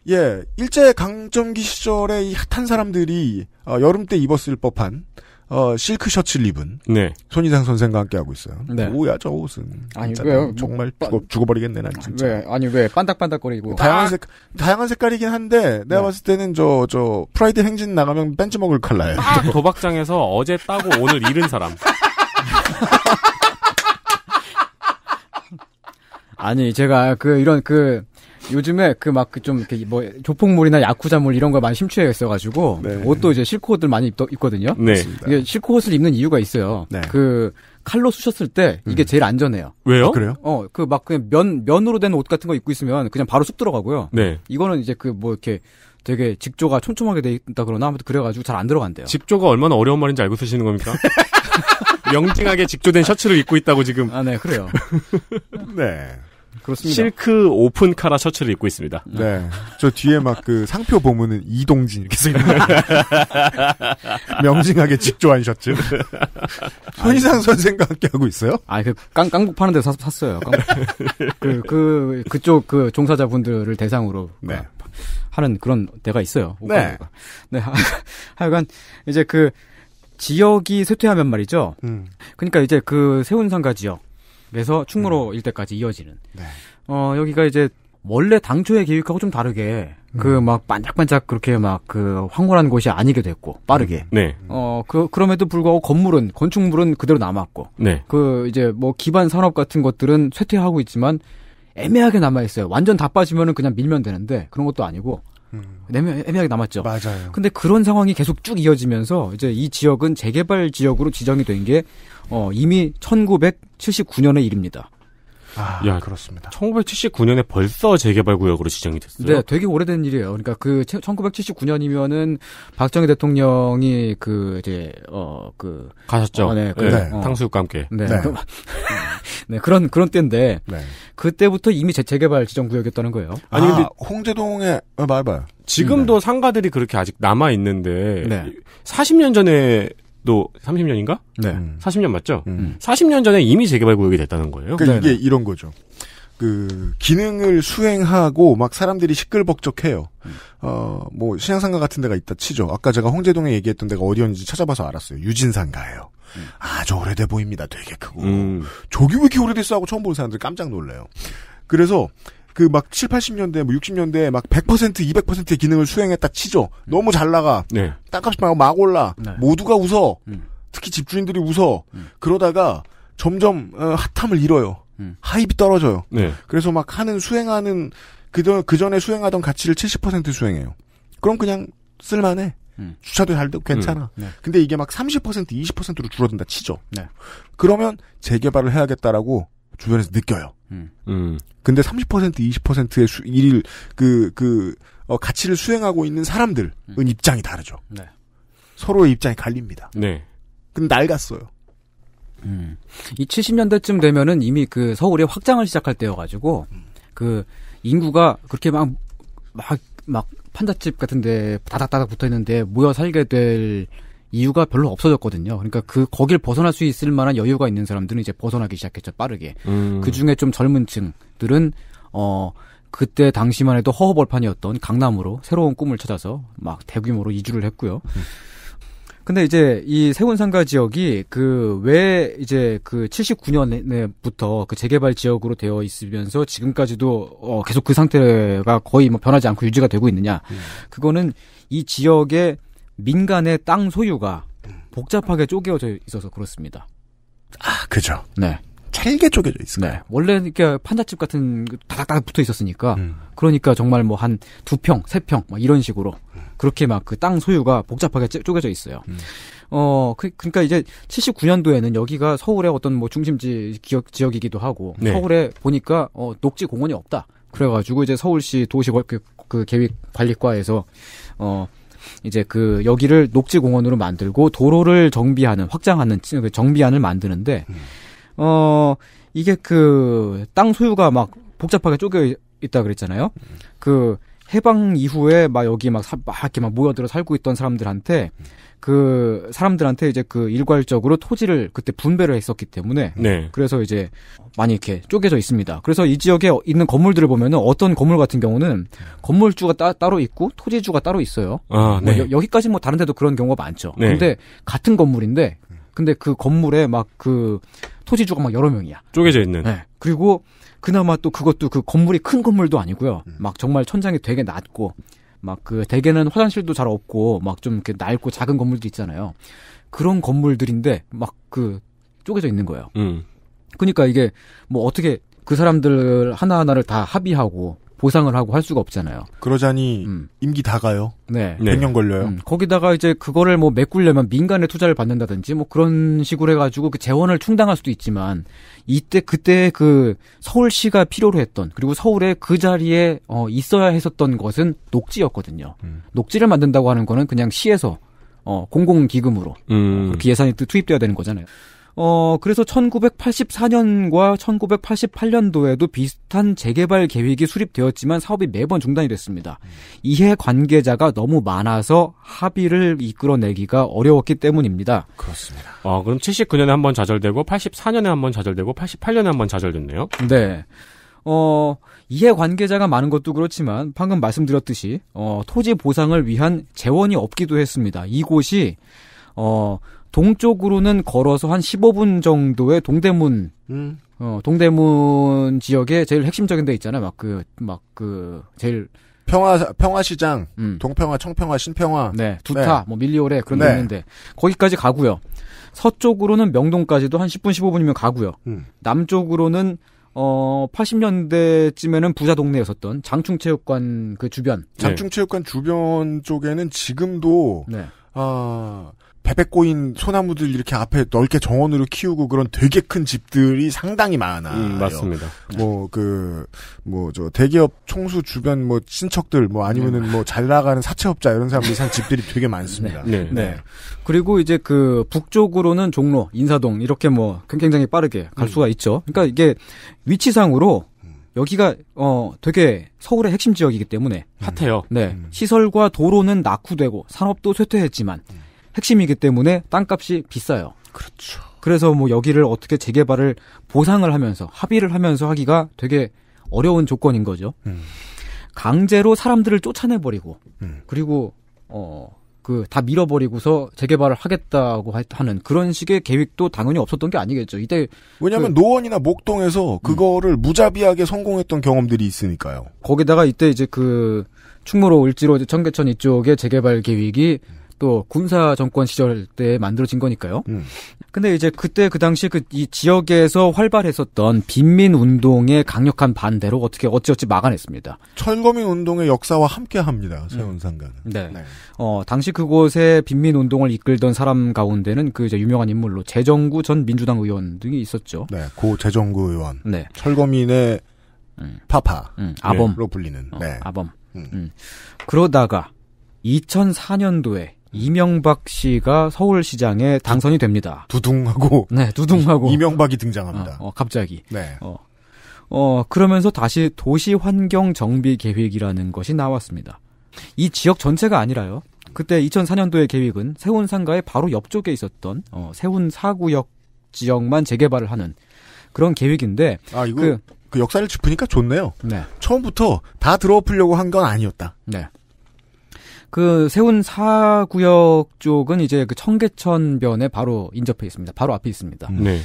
예. 일제 강점기 시절에 이 핫한 사람들이, 어, 여름 때 입었을 법한, 어, 실크 셔츠를 입은 네. 손희상 선생과 함께 하고 있어요. 네. 뭐야 저 옷은? 아니 왜요? 정말 뭐, 죽어, 죽어버리겠네 난 진짜. 왜? 아니 왜? 빤딱빤딱거리고. 뭐 다양한 색 아! 다양한 색깔이긴 한데 내가 네. 봤을 때는 저 저 프라이드 행진 나가면 벤치 먹을 칼라예요. 아! 도박장에서 어제 따고 오늘 잃은 사람. 아니 제가 그 이런 그 요즘에 그 막좀 그 이렇게 뭐 조폭물이나 야쿠자물 이런 걸 많이 심취해 있어가지고 네. 옷도 이제 실코 옷들 많이 입, 입거든요. 네. 그러니까 이게 실코 옷을 입는 이유가 있어요. 네. 그 칼로 쑤셨을 때 이게 음. 제일 안전해요. 왜요? 어, 아, 그래요? 어, 그 막 그냥 면 면으로 된 옷 같은 거 입고 있으면 그냥 바로 쑥 들어가고요. 네. 이거는 이제 그 뭐 이렇게 되게 직조가 촘촘하게 돼 있다 그러나 아무튼 그래가지고 잘 안 들어간대요. 직조가 얼마나 어려운 말인지 알고 쓰시는 겁니까? 명징하게 직조된 셔츠를 입고 있다고 지금. 아, 네, 그래요. 네. 그렇습니다. 실크 오픈카라 셔츠를 입고 있습니다. 네. 저 뒤에 막 그 상표 보면은 이동진 이렇게 써 있는 명징하게 직조한 셔츠. 손희상 선생과 함께 하고 있어요? 아, 그 깡, 깡국 파는 데 사, 샀어요. 깡, 그, 그, 그쪽 그 종사자분들을 대상으로. 네. 하는 그런 데가 있어요. 네. 네. 하, 하여간 이제 그 지역이 쇠퇴하면 말이죠. 음. 그러니까 이제 그 세운상가 지역 그래서 네. 충무로 음. 일대까지 이어지는. 네. 어, 여기가 이제 원래 당초에 계획하고 좀 다르게 음. 그막 반짝반짝 그렇게 막 그 황홀한 곳이 아니게 됐고 빠르게. 음. 네. 어, 그 그럼에도 불구하고 건물은 건축물은 그대로 남았고. 네. 그 이제 뭐 기반 산업 같은 것들은 쇠퇴하고 있지만 애매하게 남아 있어요. 완전 다 빠지면은 그냥 밀면 되는데 그런 것도 아니고 음. 애매, 하게 남았죠. 맞아요. 근데 그런 상황이 계속 쭉 이어지면서 이제 이 지역은 재개발 지역으로 지정이 된 게 어, 이미 1979년의 일입니다. 아, 야, 그렇습니다. 1979년에 벌써 재개발 구역으로 지정이 됐어요. 네, 되게 오래된 일이에요. 그러니까 그 1979년이면은 박정희 대통령이 그 이제 어 그 가셨죠. 어, 네, 그, 네. 어. 탕수육과 함께. 네. 네. 네. 그런 그런 때인데 네. 그때부터 이미 재개발 지정 구역이었다는 거예요. 아니 아. 근데 홍제동에 어, 말봐요. 지금도 네. 상가들이 그렇게 아직 남아 있는데 네. 40년 전에 도 30년인가? 네. 40년 음. 맞죠? 음. 40년 전에 이미 재개발 구역이 됐다는 거예요. 그러니까 네, 네. 이게 이런 거죠. 그 기능을 수행하고 막 사람들이 시끌벅적해요. 어뭐 신양상가 같은 데가 있다 치죠. 아까 제가 홍제동에 얘기했던 데가 어디였는지 찾아봐서 알았어요. 유진상가예요. 음. 아주 오래돼 보입니다. 되게 크고 음. 저기 왜 이렇게 오래됐어 하고 처음 보는 사람들 깜짝 놀래요. 그래서 그막 7, 80년대, 뭐 60년대 막 100%, 200%의 기능을 수행했다 치죠. 너무 잘 나가. 네. 땅값이 막, 올라. 네. 모두가 웃어. 음. 특히 집주인들이 웃어. 음. 그러다가 점점 어, 핫함을 잃어요. 음. 하입이 떨어져요. 네. 그래서 막 하는 수행하는 그전 그전에 수행하던 가치를 70% 수행해요. 그럼 그냥 쓸만해. 음. 주차도 잘 되고 괜찮아. 음. 네. 근데 이게 막 30%, 20%로 줄어든다 치죠. 네. 그러면 재개발을 해야겠다라고 주변에서 느껴요. 음. 음. 근데 30% 20%의 수, 일일 그, 그, 어, 가치를 수행하고 있는 사람들은 음. 입장이 다르죠. 네. 서로의 입장이 갈립니다. 네. 근데 낡았어요. 음. 이 70년대쯤 되면은 이미 그 서울이 확장을 시작할 때여가지고, 음. 그 인구가 그렇게 막, 막, 막 판잣집 같은 데 다닥다닥 붙어 있는데 모여 살게 될 이유가 별로 없어졌거든요. 그러니까 그 거길 벗어날 수 있을 만한 여유가 있는 사람들은 이제 벗어나기 시작했죠. 빠르게. 음. 그 중에 좀 젊은층들은 어 그때 당시만 해도 허허벌판이었던 강남으로 새로운 꿈을 찾아서 막 대규모로 이주를 했고요. 근데 이제 이 세운상가 지역이 그 왜 이제 그 79년에부터 그 재개발 지역으로 되어 있으면서 지금까지도 어 계속 그 상태가 거의 뭐 변하지 않고 유지가 되고 있느냐. 음. 그거는 이지역에 민간의 땅 소유가 복잡하게 쪼개어져 있어서 그렇습니다. 아, 그죠. 네. 잘게 쪼개져 있을까요? 네. 원래 이렇게 판잣집 같은 그 다닥다닥 붙어 있었으니까 음. 그러니까 정말 뭐 한 두 평, 세평막 이런 식으로 그렇게 막 그 땅 소유가 복잡하게 쪼개져 있어요. 음. 어, 그, 그니까 이제 79년도에는 여기가 서울의 어떤 뭐 중심지 지역, 지역이기도 하고 네. 서울에 보니까 어, 녹지 공원이 없다. 그래가지고 이제 서울시 도시 그, 그 계획 관리과에서 어 이제 그 여기를 녹지 공원으로 만들고 도로를 정비하는 확장하는 그 정비안을 만드는데 음. 어 이게 그 땅 소유가 막 복잡하게 쪼개 있다 그랬잖아요. 음. 그 해방 이후에 막 여기 막, 사, 막 이렇게 막 모여들어 살고 있던 사람들한테 음. 그 사람들한테 이제 그 일괄적으로 토지를 그때 분배를 했었기 때문에 네. 그래서 이제 많이 이렇게 쪼개져 있습니다. 그래서 이 지역에 있는 건물들을 보면은 어떤 건물 같은 경우는 건물주가 따, 따로 있고 토지주가 따로 있어요. 아, 뭐 네. 뭐 여, 기까지뭐 다른 데도 그런 경우가 많죠. 네. 근데 같은 건물인데 근데 그 건물에 막 그 토지주가 막 여러 명이야. 쪼개져 있는. 네. 그리고 그나마 또 그것도 그 건물이 큰 건물도 아니고요. 음. 막 정말 천장이 되게 낮고 막그 대개는 화장실도 잘 없고 막좀 이렇게 낡고 작은 건물도 있잖아요. 그런 건물들인데 막그 쪼개져 있는 거예요. 음. 그러니까 이게 뭐 어떻게 그 사람들 하나하나를 다 합의하고 보상을 하고 할 수가 없잖아요. 그러자니 음. 임기 다 가요. 네. 100년 걸려요. 음. 거기다가 이제 그거를 뭐 메꾸려면 민간의 투자를 받는다든지 뭐 그런 식으로 해가지고 그 재원을 충당할 수도 있지만 이때 그때 그 서울시가 필요로 했던 그리고 서울에 그 자리에 어 있어야 했었던 것은 녹지였거든요. 음. 녹지를 만든다고 하는 거는 그냥 시에서 어 공공기금으로 어그렇 음. 예산이 투입돼야 되는 거잖아요. 어, 그래서 1984년과 1988년도에도 비슷한 재개발 계획이 수립되었지만 사업이 매번 중단이 됐습니다. 음. 이해 관계자가 너무 많아서 합의를 이끌어내기가 어려웠기 때문입니다. 그렇습니다. 어, 그럼 79년에 한 번 좌절되고 84년에 한 번 좌절되고 88년에 한 번 좌절됐네요. 네. 어, 이해 관계자가 많은 것도 그렇지만 방금 말씀드렸듯이 어, 토지 보상을 위한 재원이 없기도 했습니다. 이곳이 어, 동쪽으로는 걸어서 한 15분 정도의 동대문 음. 어, 동대문 지역에 제일 핵심적인 데 있잖아요. 막 그, 막 그, 제일. 평화, 평화시장, 음. 동평화, 청평화, 신평화. 네, 네. 두타, 네. 뭐 밀리오레 그런 데 네. 있는데. 거기까지 가고요. 서쪽으로는 명동까지도 한 10분, 15분이면 가고요. 음. 남쪽으로는 어, 80년대쯤에는 부자 동네였었던 장충체육관 그 주변. 장충체육관 주변 쪽에는 지금도, 네. 아, 어... 베백 꼬인 소나무들 이렇게 앞에 넓게 정원으로 키우고 그런 되게 큰 집들이 상당히 많아 음, 맞습니다. 뭐 그 뭐 저 대기업 총수 주변 뭐 친척들 뭐 아니면은 네. 뭐잘 나가는 사채업자 이런 사람들 이상 집들이 되게 많습니다. 네. 네. 네. 그리고 이제 그 북쪽으로는 종로, 인사동 이렇게 뭐 굉장히 빠르게 갈 음. 수가 있죠. 그러니까 이게 위치상으로 여기가 어 되게 서울의 핵심 지역이기 때문에 핫해요. 네 음. 시설과 도로는 낙후되고 산업도 쇠퇴했지만 음. 핵심이기 때문에 땅값이 비싸요. 그렇죠. 그래서 뭐 여기를 어떻게 재개발을 보상을 하면서 합의를 하면서 하기가 되게 어려운 조건인 거죠. 음. 강제로 사람들을 쫓아내버리고 음. 그리고 어 그 다 밀어버리고서 재개발을 하겠다고 하는 그런 식의 계획도 당연히 없었던 게 아니겠죠. 이때 왜냐면 그, 노원이나 목동에서 그거를 음. 무자비하게 성공했던 경험들이 있으니까요. 거기다가 이때 이제 그 충무로 을지로 청계천 이쪽에 재개발 계획이 음. 또 군사 정권 시절 때 만들어진 거니까요. 음. 근데 이제 그때 그 당시 그 이 지역에서 활발했었던 빈민 운동의 강력한 반대로 어떻게 어찌어찌 막아냈습니다. 철거민 운동의 역사와 함께합니다. 세운상가는. 음. 네. 네. 어 당시 그곳에 빈민 운동을 이끌던 사람 가운데는 그 이제 유명한 인물로 재정구 전 민주당 의원 등이 있었죠. 네, 고 재정구 의원. 네. 철거민의 음. 파파. 음. 아범로 예, 불리는. 어, 네. 아범. 음. 음. 그러다가 2004년도에 이명박 씨가 서울시장에 당선이 됩니다. 두둥하고 네, 두둥하고 이명박이 등장합니다. 어, 어, 갑자기. 네. 어. 어, 그러면서 다시 도시 환경 정비 계획이라는 것이 나왔습니다. 이 지역 전체가 아니라요. 그때 2004년도의 계획은 세운 상가의 바로 옆쪽에 있었던 어, 세운 사구역 지역만 재개발을 하는 그런 계획인데 아, 이거 그, 그 역사를 짚으니까 좋네요. 네. 처음부터 다 들어엎으려고 한 건 아니었다. 네. 그 세운 사구역 쪽은 이제 그 청계천변에 바로 인접해 있습니다. 바로 앞에 있습니다. 네.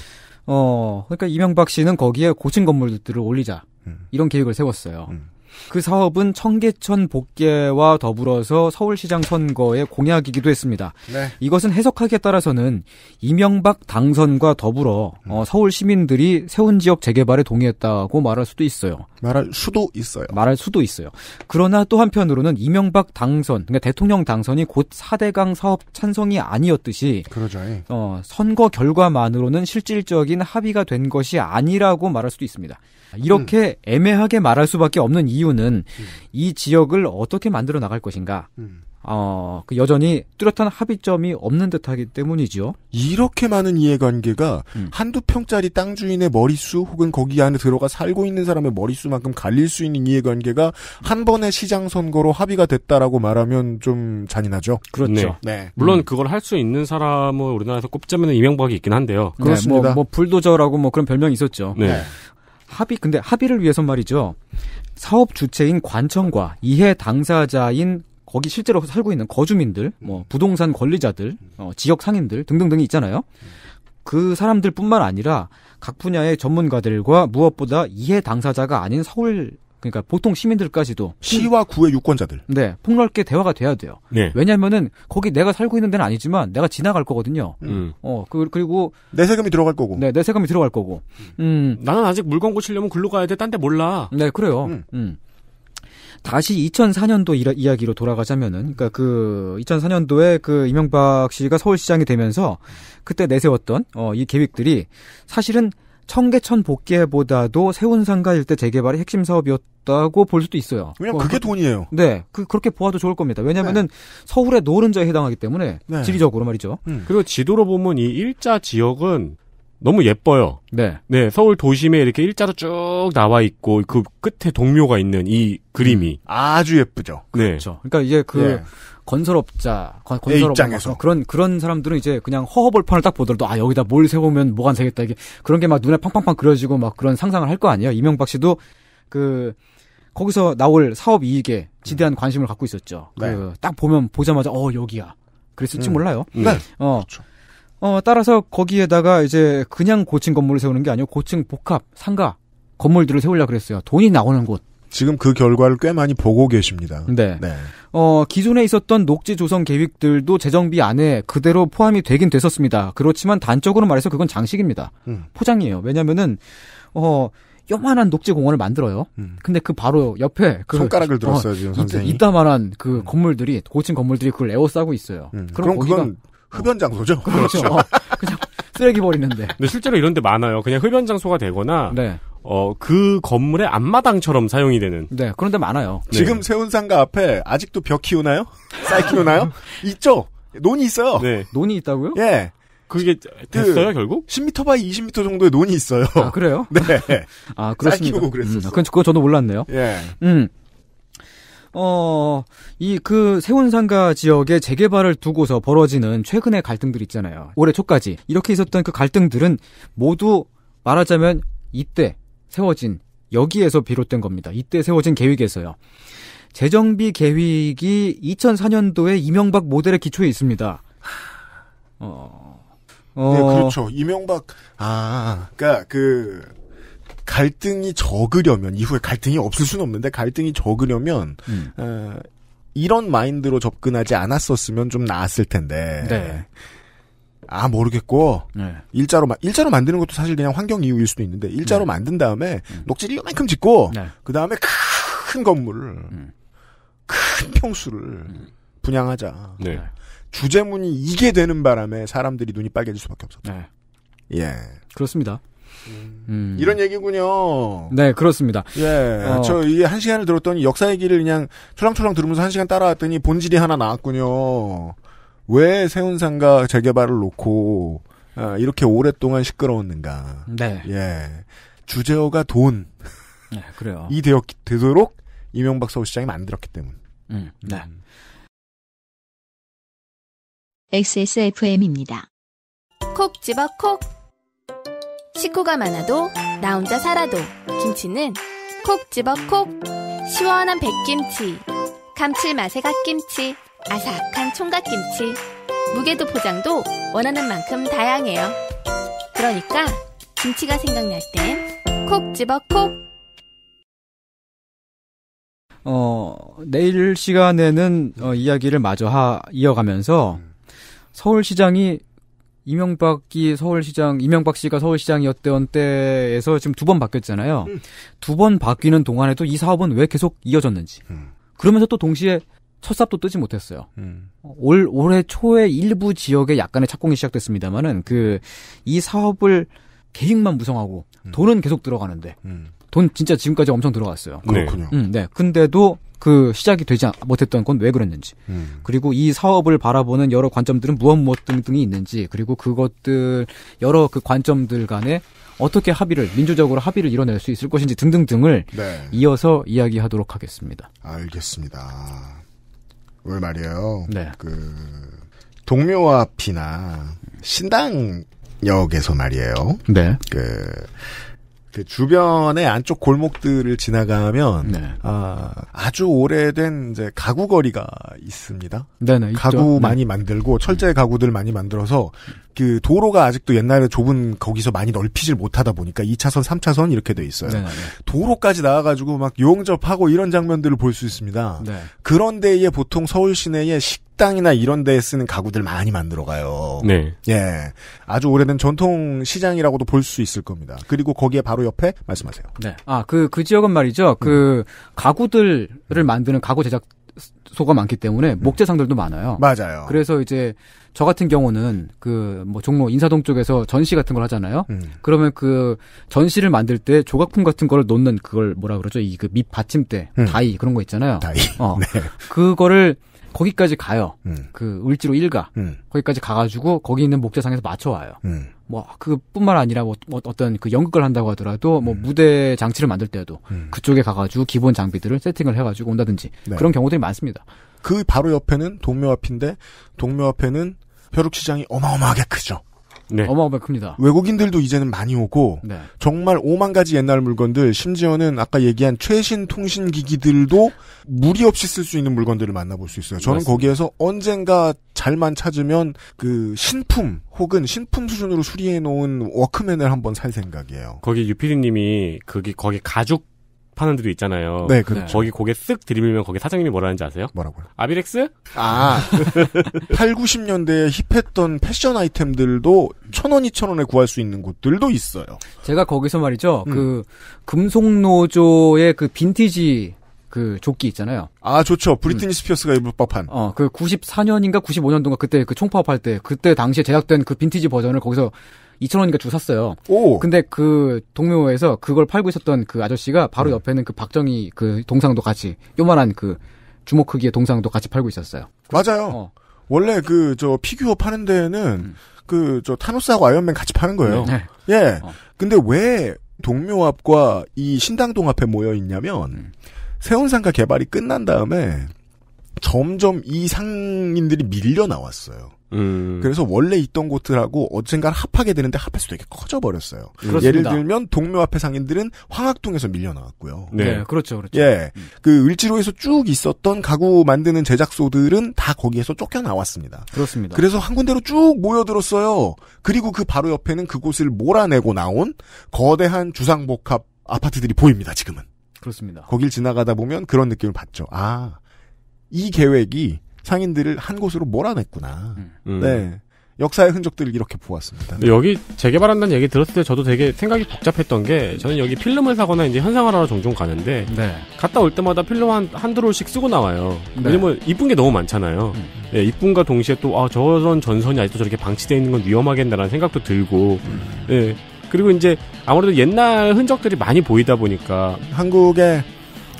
어, 그러니까 이명박 씨는 거기에 고층 건물들을 올리자. 음. 이런 계획을 세웠어요. 음. 그 사업은 청계천 복개와 더불어서 서울시장 선거의 공약이기도 했습니다. 네. 이것은 해석하기에 따라서는 이명박 당선과 더불어 어, 음. 서울 시민들이 세운 지역 재개발에 동의했다고 말할 수도 있어요. 말할 수도 있어요. 말할 수도 있어요. 그러나 또 한편으로는 이명박 당선, 그러니까 대통령 당선이 곧 4대강 사업 찬성이 아니었듯이 그러죠. 예. 어, 선거 결과만으로는 실질적인 합의가 된 것이 아니라고 말할 수도 있습니다. 이렇게 음. 애매하게 말할 수밖에 없는 이유는 음. 이 지역을 어떻게 만들어 나갈 것인가. 음. 어, 그 여전히 뚜렷한 합의점이 없는 듯하기 때문이지요. 이렇게 많은 이해관계가 음. 한두 평짜리 땅 주인의 머릿수 혹은 거기 안에 들어가 살고 있는 사람의 머릿수만큼 갈릴 수 있는 이해관계가 한 번의 시장 선거로 합의가 됐다라고 말하면 좀 잔인하죠. 그렇죠. 네. 네. 물론 음. 그걸 할 수 있는 사람을 우리나라에서 꼽자면 이명박이 있긴 한데요. 네, 그렇습니다. 네, 뭐, 뭐 불도저라고 뭐 그런 별명이 있었죠. 네. 네. 합의 근데 합의를 위해서 말이죠. 사업 주체인 관청과 이해 당사자인 거기 실제로 살고 있는 거주민들, 뭐 부동산 권리자들, 어, 지역 상인들 등등등이 있잖아요. 그 사람들뿐만 아니라 각 분야의 전문가들과 무엇보다 이해 당사자가 아닌 서울 그러니까 보통 시민들까지도 시와 구의 유권자들 네 폭넓게 대화가 돼야 돼요. 네. 왜냐하면은 거기 내가 살고 있는 데는 아니지만 내가 지나갈 거거든요. 음. 음. 어 그, 그리고 내 세금이 들어갈 거고. 네, 내 세금이 들어갈 거고. 음, 음. 나는 아직 물건 고치려면 글로 가야 돼. 딴 데 몰라. 네, 그래요. 음. 음. 다시 2004년도 이라, 이야기로 돌아가자면은, 그니까 그, 2004년도에 그 이명박 씨가 서울시장이 되면서 그때 내세웠던, 어, 이 계획들이 사실은 청계천 복개보다도 세운상가 일대 재개발이 핵심 사업이었다고 볼 수도 있어요. 왜냐 면 뭐 그게 그 돈이에요. 네, 그, 그렇게 보아도 좋을 겁니다. 왜냐하면은 네. 서울의 노른자에 해당하기 때문에 네. 지리적으로 말이죠. 음. 그리고 지도로 보면 이 일자 지역은 너무 예뻐요. 네. 네, 서울 도심에 이렇게 일자로 쭉 나와 있고 그 끝에 동묘가 있는 이 그림이 음. 아주 예쁘죠. 네. 그렇죠. 그러니까 이제 그 예. 건설업자, 건, 설업 입장에서 뭐 그런 그런 사람들은 이제 그냥 허허벌판을 딱 보더라도 아 여기다 뭘 세우면 뭐가 안 되겠다 이게 그런 게 막 눈에 팡팡팡 그려지고 막 그런 상상을 할 거 아니에요. 이명박 씨도 그 거기서 나올 사업 이익에 지대한 관심을 갖고 있었죠. 그 네. 그딱 보면 보자마자 어 여기야. 그랬을지 음. 몰라요. 네. 네. 어. 그렇죠. 어 따라서 거기에다가 이제 그냥 고층 건물을 세우는 게 아니고 고층 복합 상가 건물들을 세우려 고 그랬어요. 돈이 나오는 곳. 지금 그 결과를 꽤 많이 보고 계십니다. 네. 네. 어, 기존에 있었던 녹지 조성 계획들도 재정비 안에 그대로 포함이 되긴 됐었습니다. 그렇지만 단적으로 말해서 그건 장식입니다. 음. 포장이에요. 왜냐면은, 어, 요만한 녹지 공원을 만들어요. 음. 근데 그 바로 옆에 그 손가락을 어, 들었어요, 어, 지금 선생님. 이따만한 그 음. 건물들이 고층 건물들이 그걸 에워싸고 있어요. 음. 그럼, 그럼 거기가, 그건 흡연 어. 장소죠. 그렇죠. 그렇죠. 그냥 쓰레기 버리는데. 근데 실제로 이런 데 많아요. 그냥 흡연 장소가 되거나 네. 어, 그 건물의 앞마당처럼 사용이 되는. 네, 그런 데 많아요. 네. 지금 세운 상가 앞에 아직도 벽 키우나요? 쌓이 키우나요? 있죠? 논이 있어요. 네. 논이 있다고요? 예. 그게 그 됐어요 그, 결국? 10m 바이 20m 정도의 논이 있어요. 아 그래요? 네. 아 그렇습니다. 고 그랬었어. 음, 그건 그 저도 몰랐네요. 예. 음. 어, 이 그 세운상가 지역의 재개발을 두고서 벌어지는 최근의 갈등들 있잖아요. 올해 초까지 이렇게 있었던 그 갈등들은 모두 말하자면 이때 세워진 여기에서 비롯된 겁니다. 이때 세워진 계획에서요. 재정비 계획이 2004년도에 이명박 모델의 기초에 있습니다. 어, 어... 네, 그렇죠. 이명박 아, 그러니까 그 갈등이 적으려면 이후에 갈등이 없을 수는 없는데 갈등이 적으려면 음. 어, 이런 마인드로 접근하지 않았었으면 좀 나았을 텐데. 네. 아 모르겠고 네. 일자로 일자로 만드는 것도 사실 그냥 환경 이유일 수도 있는데 일자로 네. 만든 다음에 음. 녹지를 이만큼 짓고 네. 그 다음에 큰 건물을 음. 큰 평수를 음. 분양하자. 네. 주제문이 이게 되는 바람에 사람들이 눈이 빨개질 수밖에 없었다. 네. 예, 그렇습니다. 음. 음. 이런 얘기군요. 네, 그렇습니다. 예. 어. 저 이게 한 시간을 들었더니 역사 얘기를 그냥 초랑초랑 들으면서 한 시간 따라왔더니 본질이 하나 나왔군요. 왜 세운상가 재개발을 놓고 아, 이렇게 오랫동안 시끄러웠는가. 네. 예. 주제어가 돈. 네, 그래요. 이 되었, 되도록 이명박 서울시장이 만들었기 때문. 음, 네. 음. XSFM입니다. 콕 집어 콕. 식구가 많아도 나 혼자 살아도 김치는 콕 집어 콕. 시원한 백김치. 감칠맛의 갓김치. 아삭한 총각김치. 무게도 포장도 원하는 만큼 다양해요. 그러니까 김치가 생각날 땐 콕 집어 콕. 어, 내일 시간에는 어, 이야기를 마저 하, 이어가면서 서울시장이 이명박이 서울시장, 이명박 씨가 서울시장이었던 때에서 지금 두 번 바뀌었잖아요. 음. 두번 바뀌는 동안에도 이 사업은 왜 계속 이어졌는지. 음. 그러면서 또 동시에 첫 삽도 뜨지 못했어요. 음. 올 올해 초에 일부 지역에 약간의 착공이 시작됐습니다만은 그 이 사업을 계획만 무성하고 음. 돈은 계속 들어가는데 음. 돈 진짜 지금까지 엄청 들어갔어요. 네. 그렇군요. 음, 네. 근데도 그 시작이 되지 못했던 건 왜 그랬는지, 음. 그리고 이 사업을 바라보는 여러 관점들은 무엇 무엇 등등이 있는지, 그리고 그것들 여러 그 관점들 간에 어떻게 합의를 민주적으로 합의를 이뤄낼 수 있을 것인지 등등등을 네. 이어서 이야기하도록 하겠습니다. 알겠습니다. 을 말이에요. 네. 그 동묘 앞이나 신당역에서 말이에요. 네. 그그 주변의 안쪽 골목들을 지나가면 네. 아, 아주 오래된 이제 가구 거리가 있습니다. 네네, 네, 가구 네. 많이 만들고 철제 가구들 많이 만들어서 그 도로가 아직도 옛날에 좁은 거기서 많이 넓히질 못하다 보니까 2차선, 3차선 이렇게 돼 있어요. 네네. 네, 네. 도로까지 나와가지고 막 용접하고 이런 장면들을 볼 수 있습니다. 네. 그런데에 보통 서울 시내에식 식당이나 이런 데에 쓰는 가구들 많이 만들어 가요. 네. 예. 아주 오래된 전통 시장이라고도 볼 수 있을 겁니다. 그리고 거기에 바로 옆에 말씀하세요. 네. 아, 그, 그 지역은 말이죠. 그, 음. 가구들을 만드는 가구 제작 소가 많기 때문에 음. 목재상들도 많아요. 맞아요. 그래서 이제 저 같은 경우는 그 뭐 종로 인사동 쪽에서 전시 같은 걸 하잖아요. 음. 그러면 그 전시를 만들 때 조각품 같은 걸 놓는 그걸 뭐라 그러죠? 이 그 밑 받침대, 음. 다이 그런 거 있잖아요. 다이. 어. 네. 그거를 거기까지 가요. 음. 그 을지로 일가 음. 거기까지 가가지고 거기 있는 목재상에서 맞춰와요. 음. 뭐 그뿐만 아니라 뭐, 뭐 어떤 그 연극을 한다고 하더라도 뭐 음. 무대 장치를 만들 때도 음. 그쪽에 가가지고 기본 장비들을 세팅을 해가지고 온다든지 네. 그런 경우들이 많습니다. 그 바로 옆에는 동묘 앞인데 동묘 앞에는 벼룩시장이 어마어마하게 크죠. 네. 어마어마하 큽니다. 외국인들도 이제는 많이 오고 네. 정말 오만 가지 옛날 물건들 심지어는 아까 얘기한 최신 통신 기기들도 무리 없이 쓸 수 있는 물건들을 만나볼 수 있어요. 저는 맞습니다. 거기에서 언젠가 잘만 찾으면 그 신품 혹은 신품 수준으로 수리해 놓은 워크맨을 한번 살 생각이에요. 거기 유피디님이 거기 거기 가죽 파는 데도 있잖아요. 네, 그렇죠. 거기 고개 쓱 들이밀면 거기 사장님이 뭐라는지 아세요? 뭐라고요? 아비렉스? 아, 8, 90년대에 힙했던 패션 아이템들도 천 원, 이천 원에 구할 수 있는 곳들도 있어요. 제가 거기서 말이죠. 음. 그 금속노조의 그 빈티지 그 조끼 있잖아요. 아 좋죠. 브리트니 음. 스피어스가 입을 법한. 어그 94년인가 95년도인가 그때 그 총파업할 때 그때 당시에 제작된 그 빈티지 버전을 거기서 2,000원인가 주 샀어요. 오. 근데 그 동묘에서 그걸 팔고 있었던 그 아저씨가 바로 음. 옆에는 그 박정희 그 동상도 같이 요만한 그 주먹 크기의 동상도 같이 팔고 있었어요. 맞아요. 어. 원래 그 저 피규어 파는 데는 음. 그저 타노스하고 아이언맨 같이 파는 거예요. 네. 예. 어. 근데 왜 동묘 앞과 이 신당동 앞에 모여 있냐면 음. 세운상가 개발이 끝난 다음에 점점 이 상인들이 밀려 나왔어요. 음. 그래서 원래 있던 곳들하고 어젠가 합하게 되는데 합해서 되게 커져버렸어요. 그렇습니다. 예를 들면 동묘 앞에 상인들은 황학동에서 밀려나왔고요. 네, 네. 그렇죠, 그렇죠. 예, 음. 그 을지로에서 쭉 있었던 가구 만드는 제작소들은 다 거기에서 쫓겨 나왔습니다. 그렇습니다. 그래서 한 군데로 쭉 모여들었어요. 그리고 그 바로 옆에는 그곳을 몰아내고 나온 거대한 주상복합 아파트들이 보입니다. 지금은. 그렇습니다. 거길 지나가다 보면 그런 느낌을 받죠. 아, 이 계획이 상인들을 한 곳으로 몰아냈구나. 음. 네. 역사의 흔적들을 이렇게 보았습니다. 여기 재개발한다는 얘기 들었을 때 저도 되게 생각이 복잡했던 게 저는 여기 필름을 사거나 이제 현상을 하러 종종 가는데 네. 갔다 올 때마다 필름 한, 한두 롤씩 쓰고 나와요. 네. 왜냐면 이쁜 게 너무 많잖아요. 음. 예, 이쁜과 동시에 또 아, 저런 전선이 아직도 저렇게 방치되어 있는 건 위험하겠나라는 생각도 들고 음. 예, 그리고 이제 아무래도 옛날 흔적들이 많이 보이다 보니까 한국의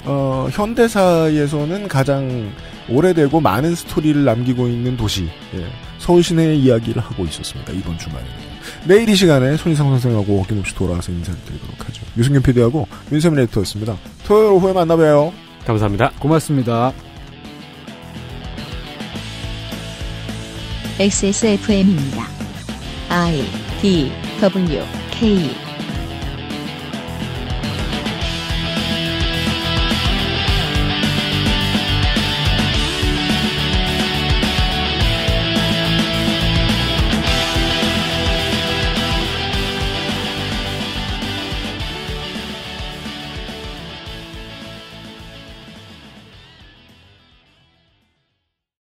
어, 현대사에서는 가장 오래되고 많은 스토리를 남기고 있는 도시 예. 서울 시내의 이야기를 하고 있었습니다 이번 주말에 내일 이 시간에 손희상 선생하고 어김없이 돌아와서 인사 드리도록 하죠 유승균 PD하고 윤세민 에터였습니다 토요일 오후에 만나봬요 감사합니다 고맙습니다 XSFM입니다 I D W K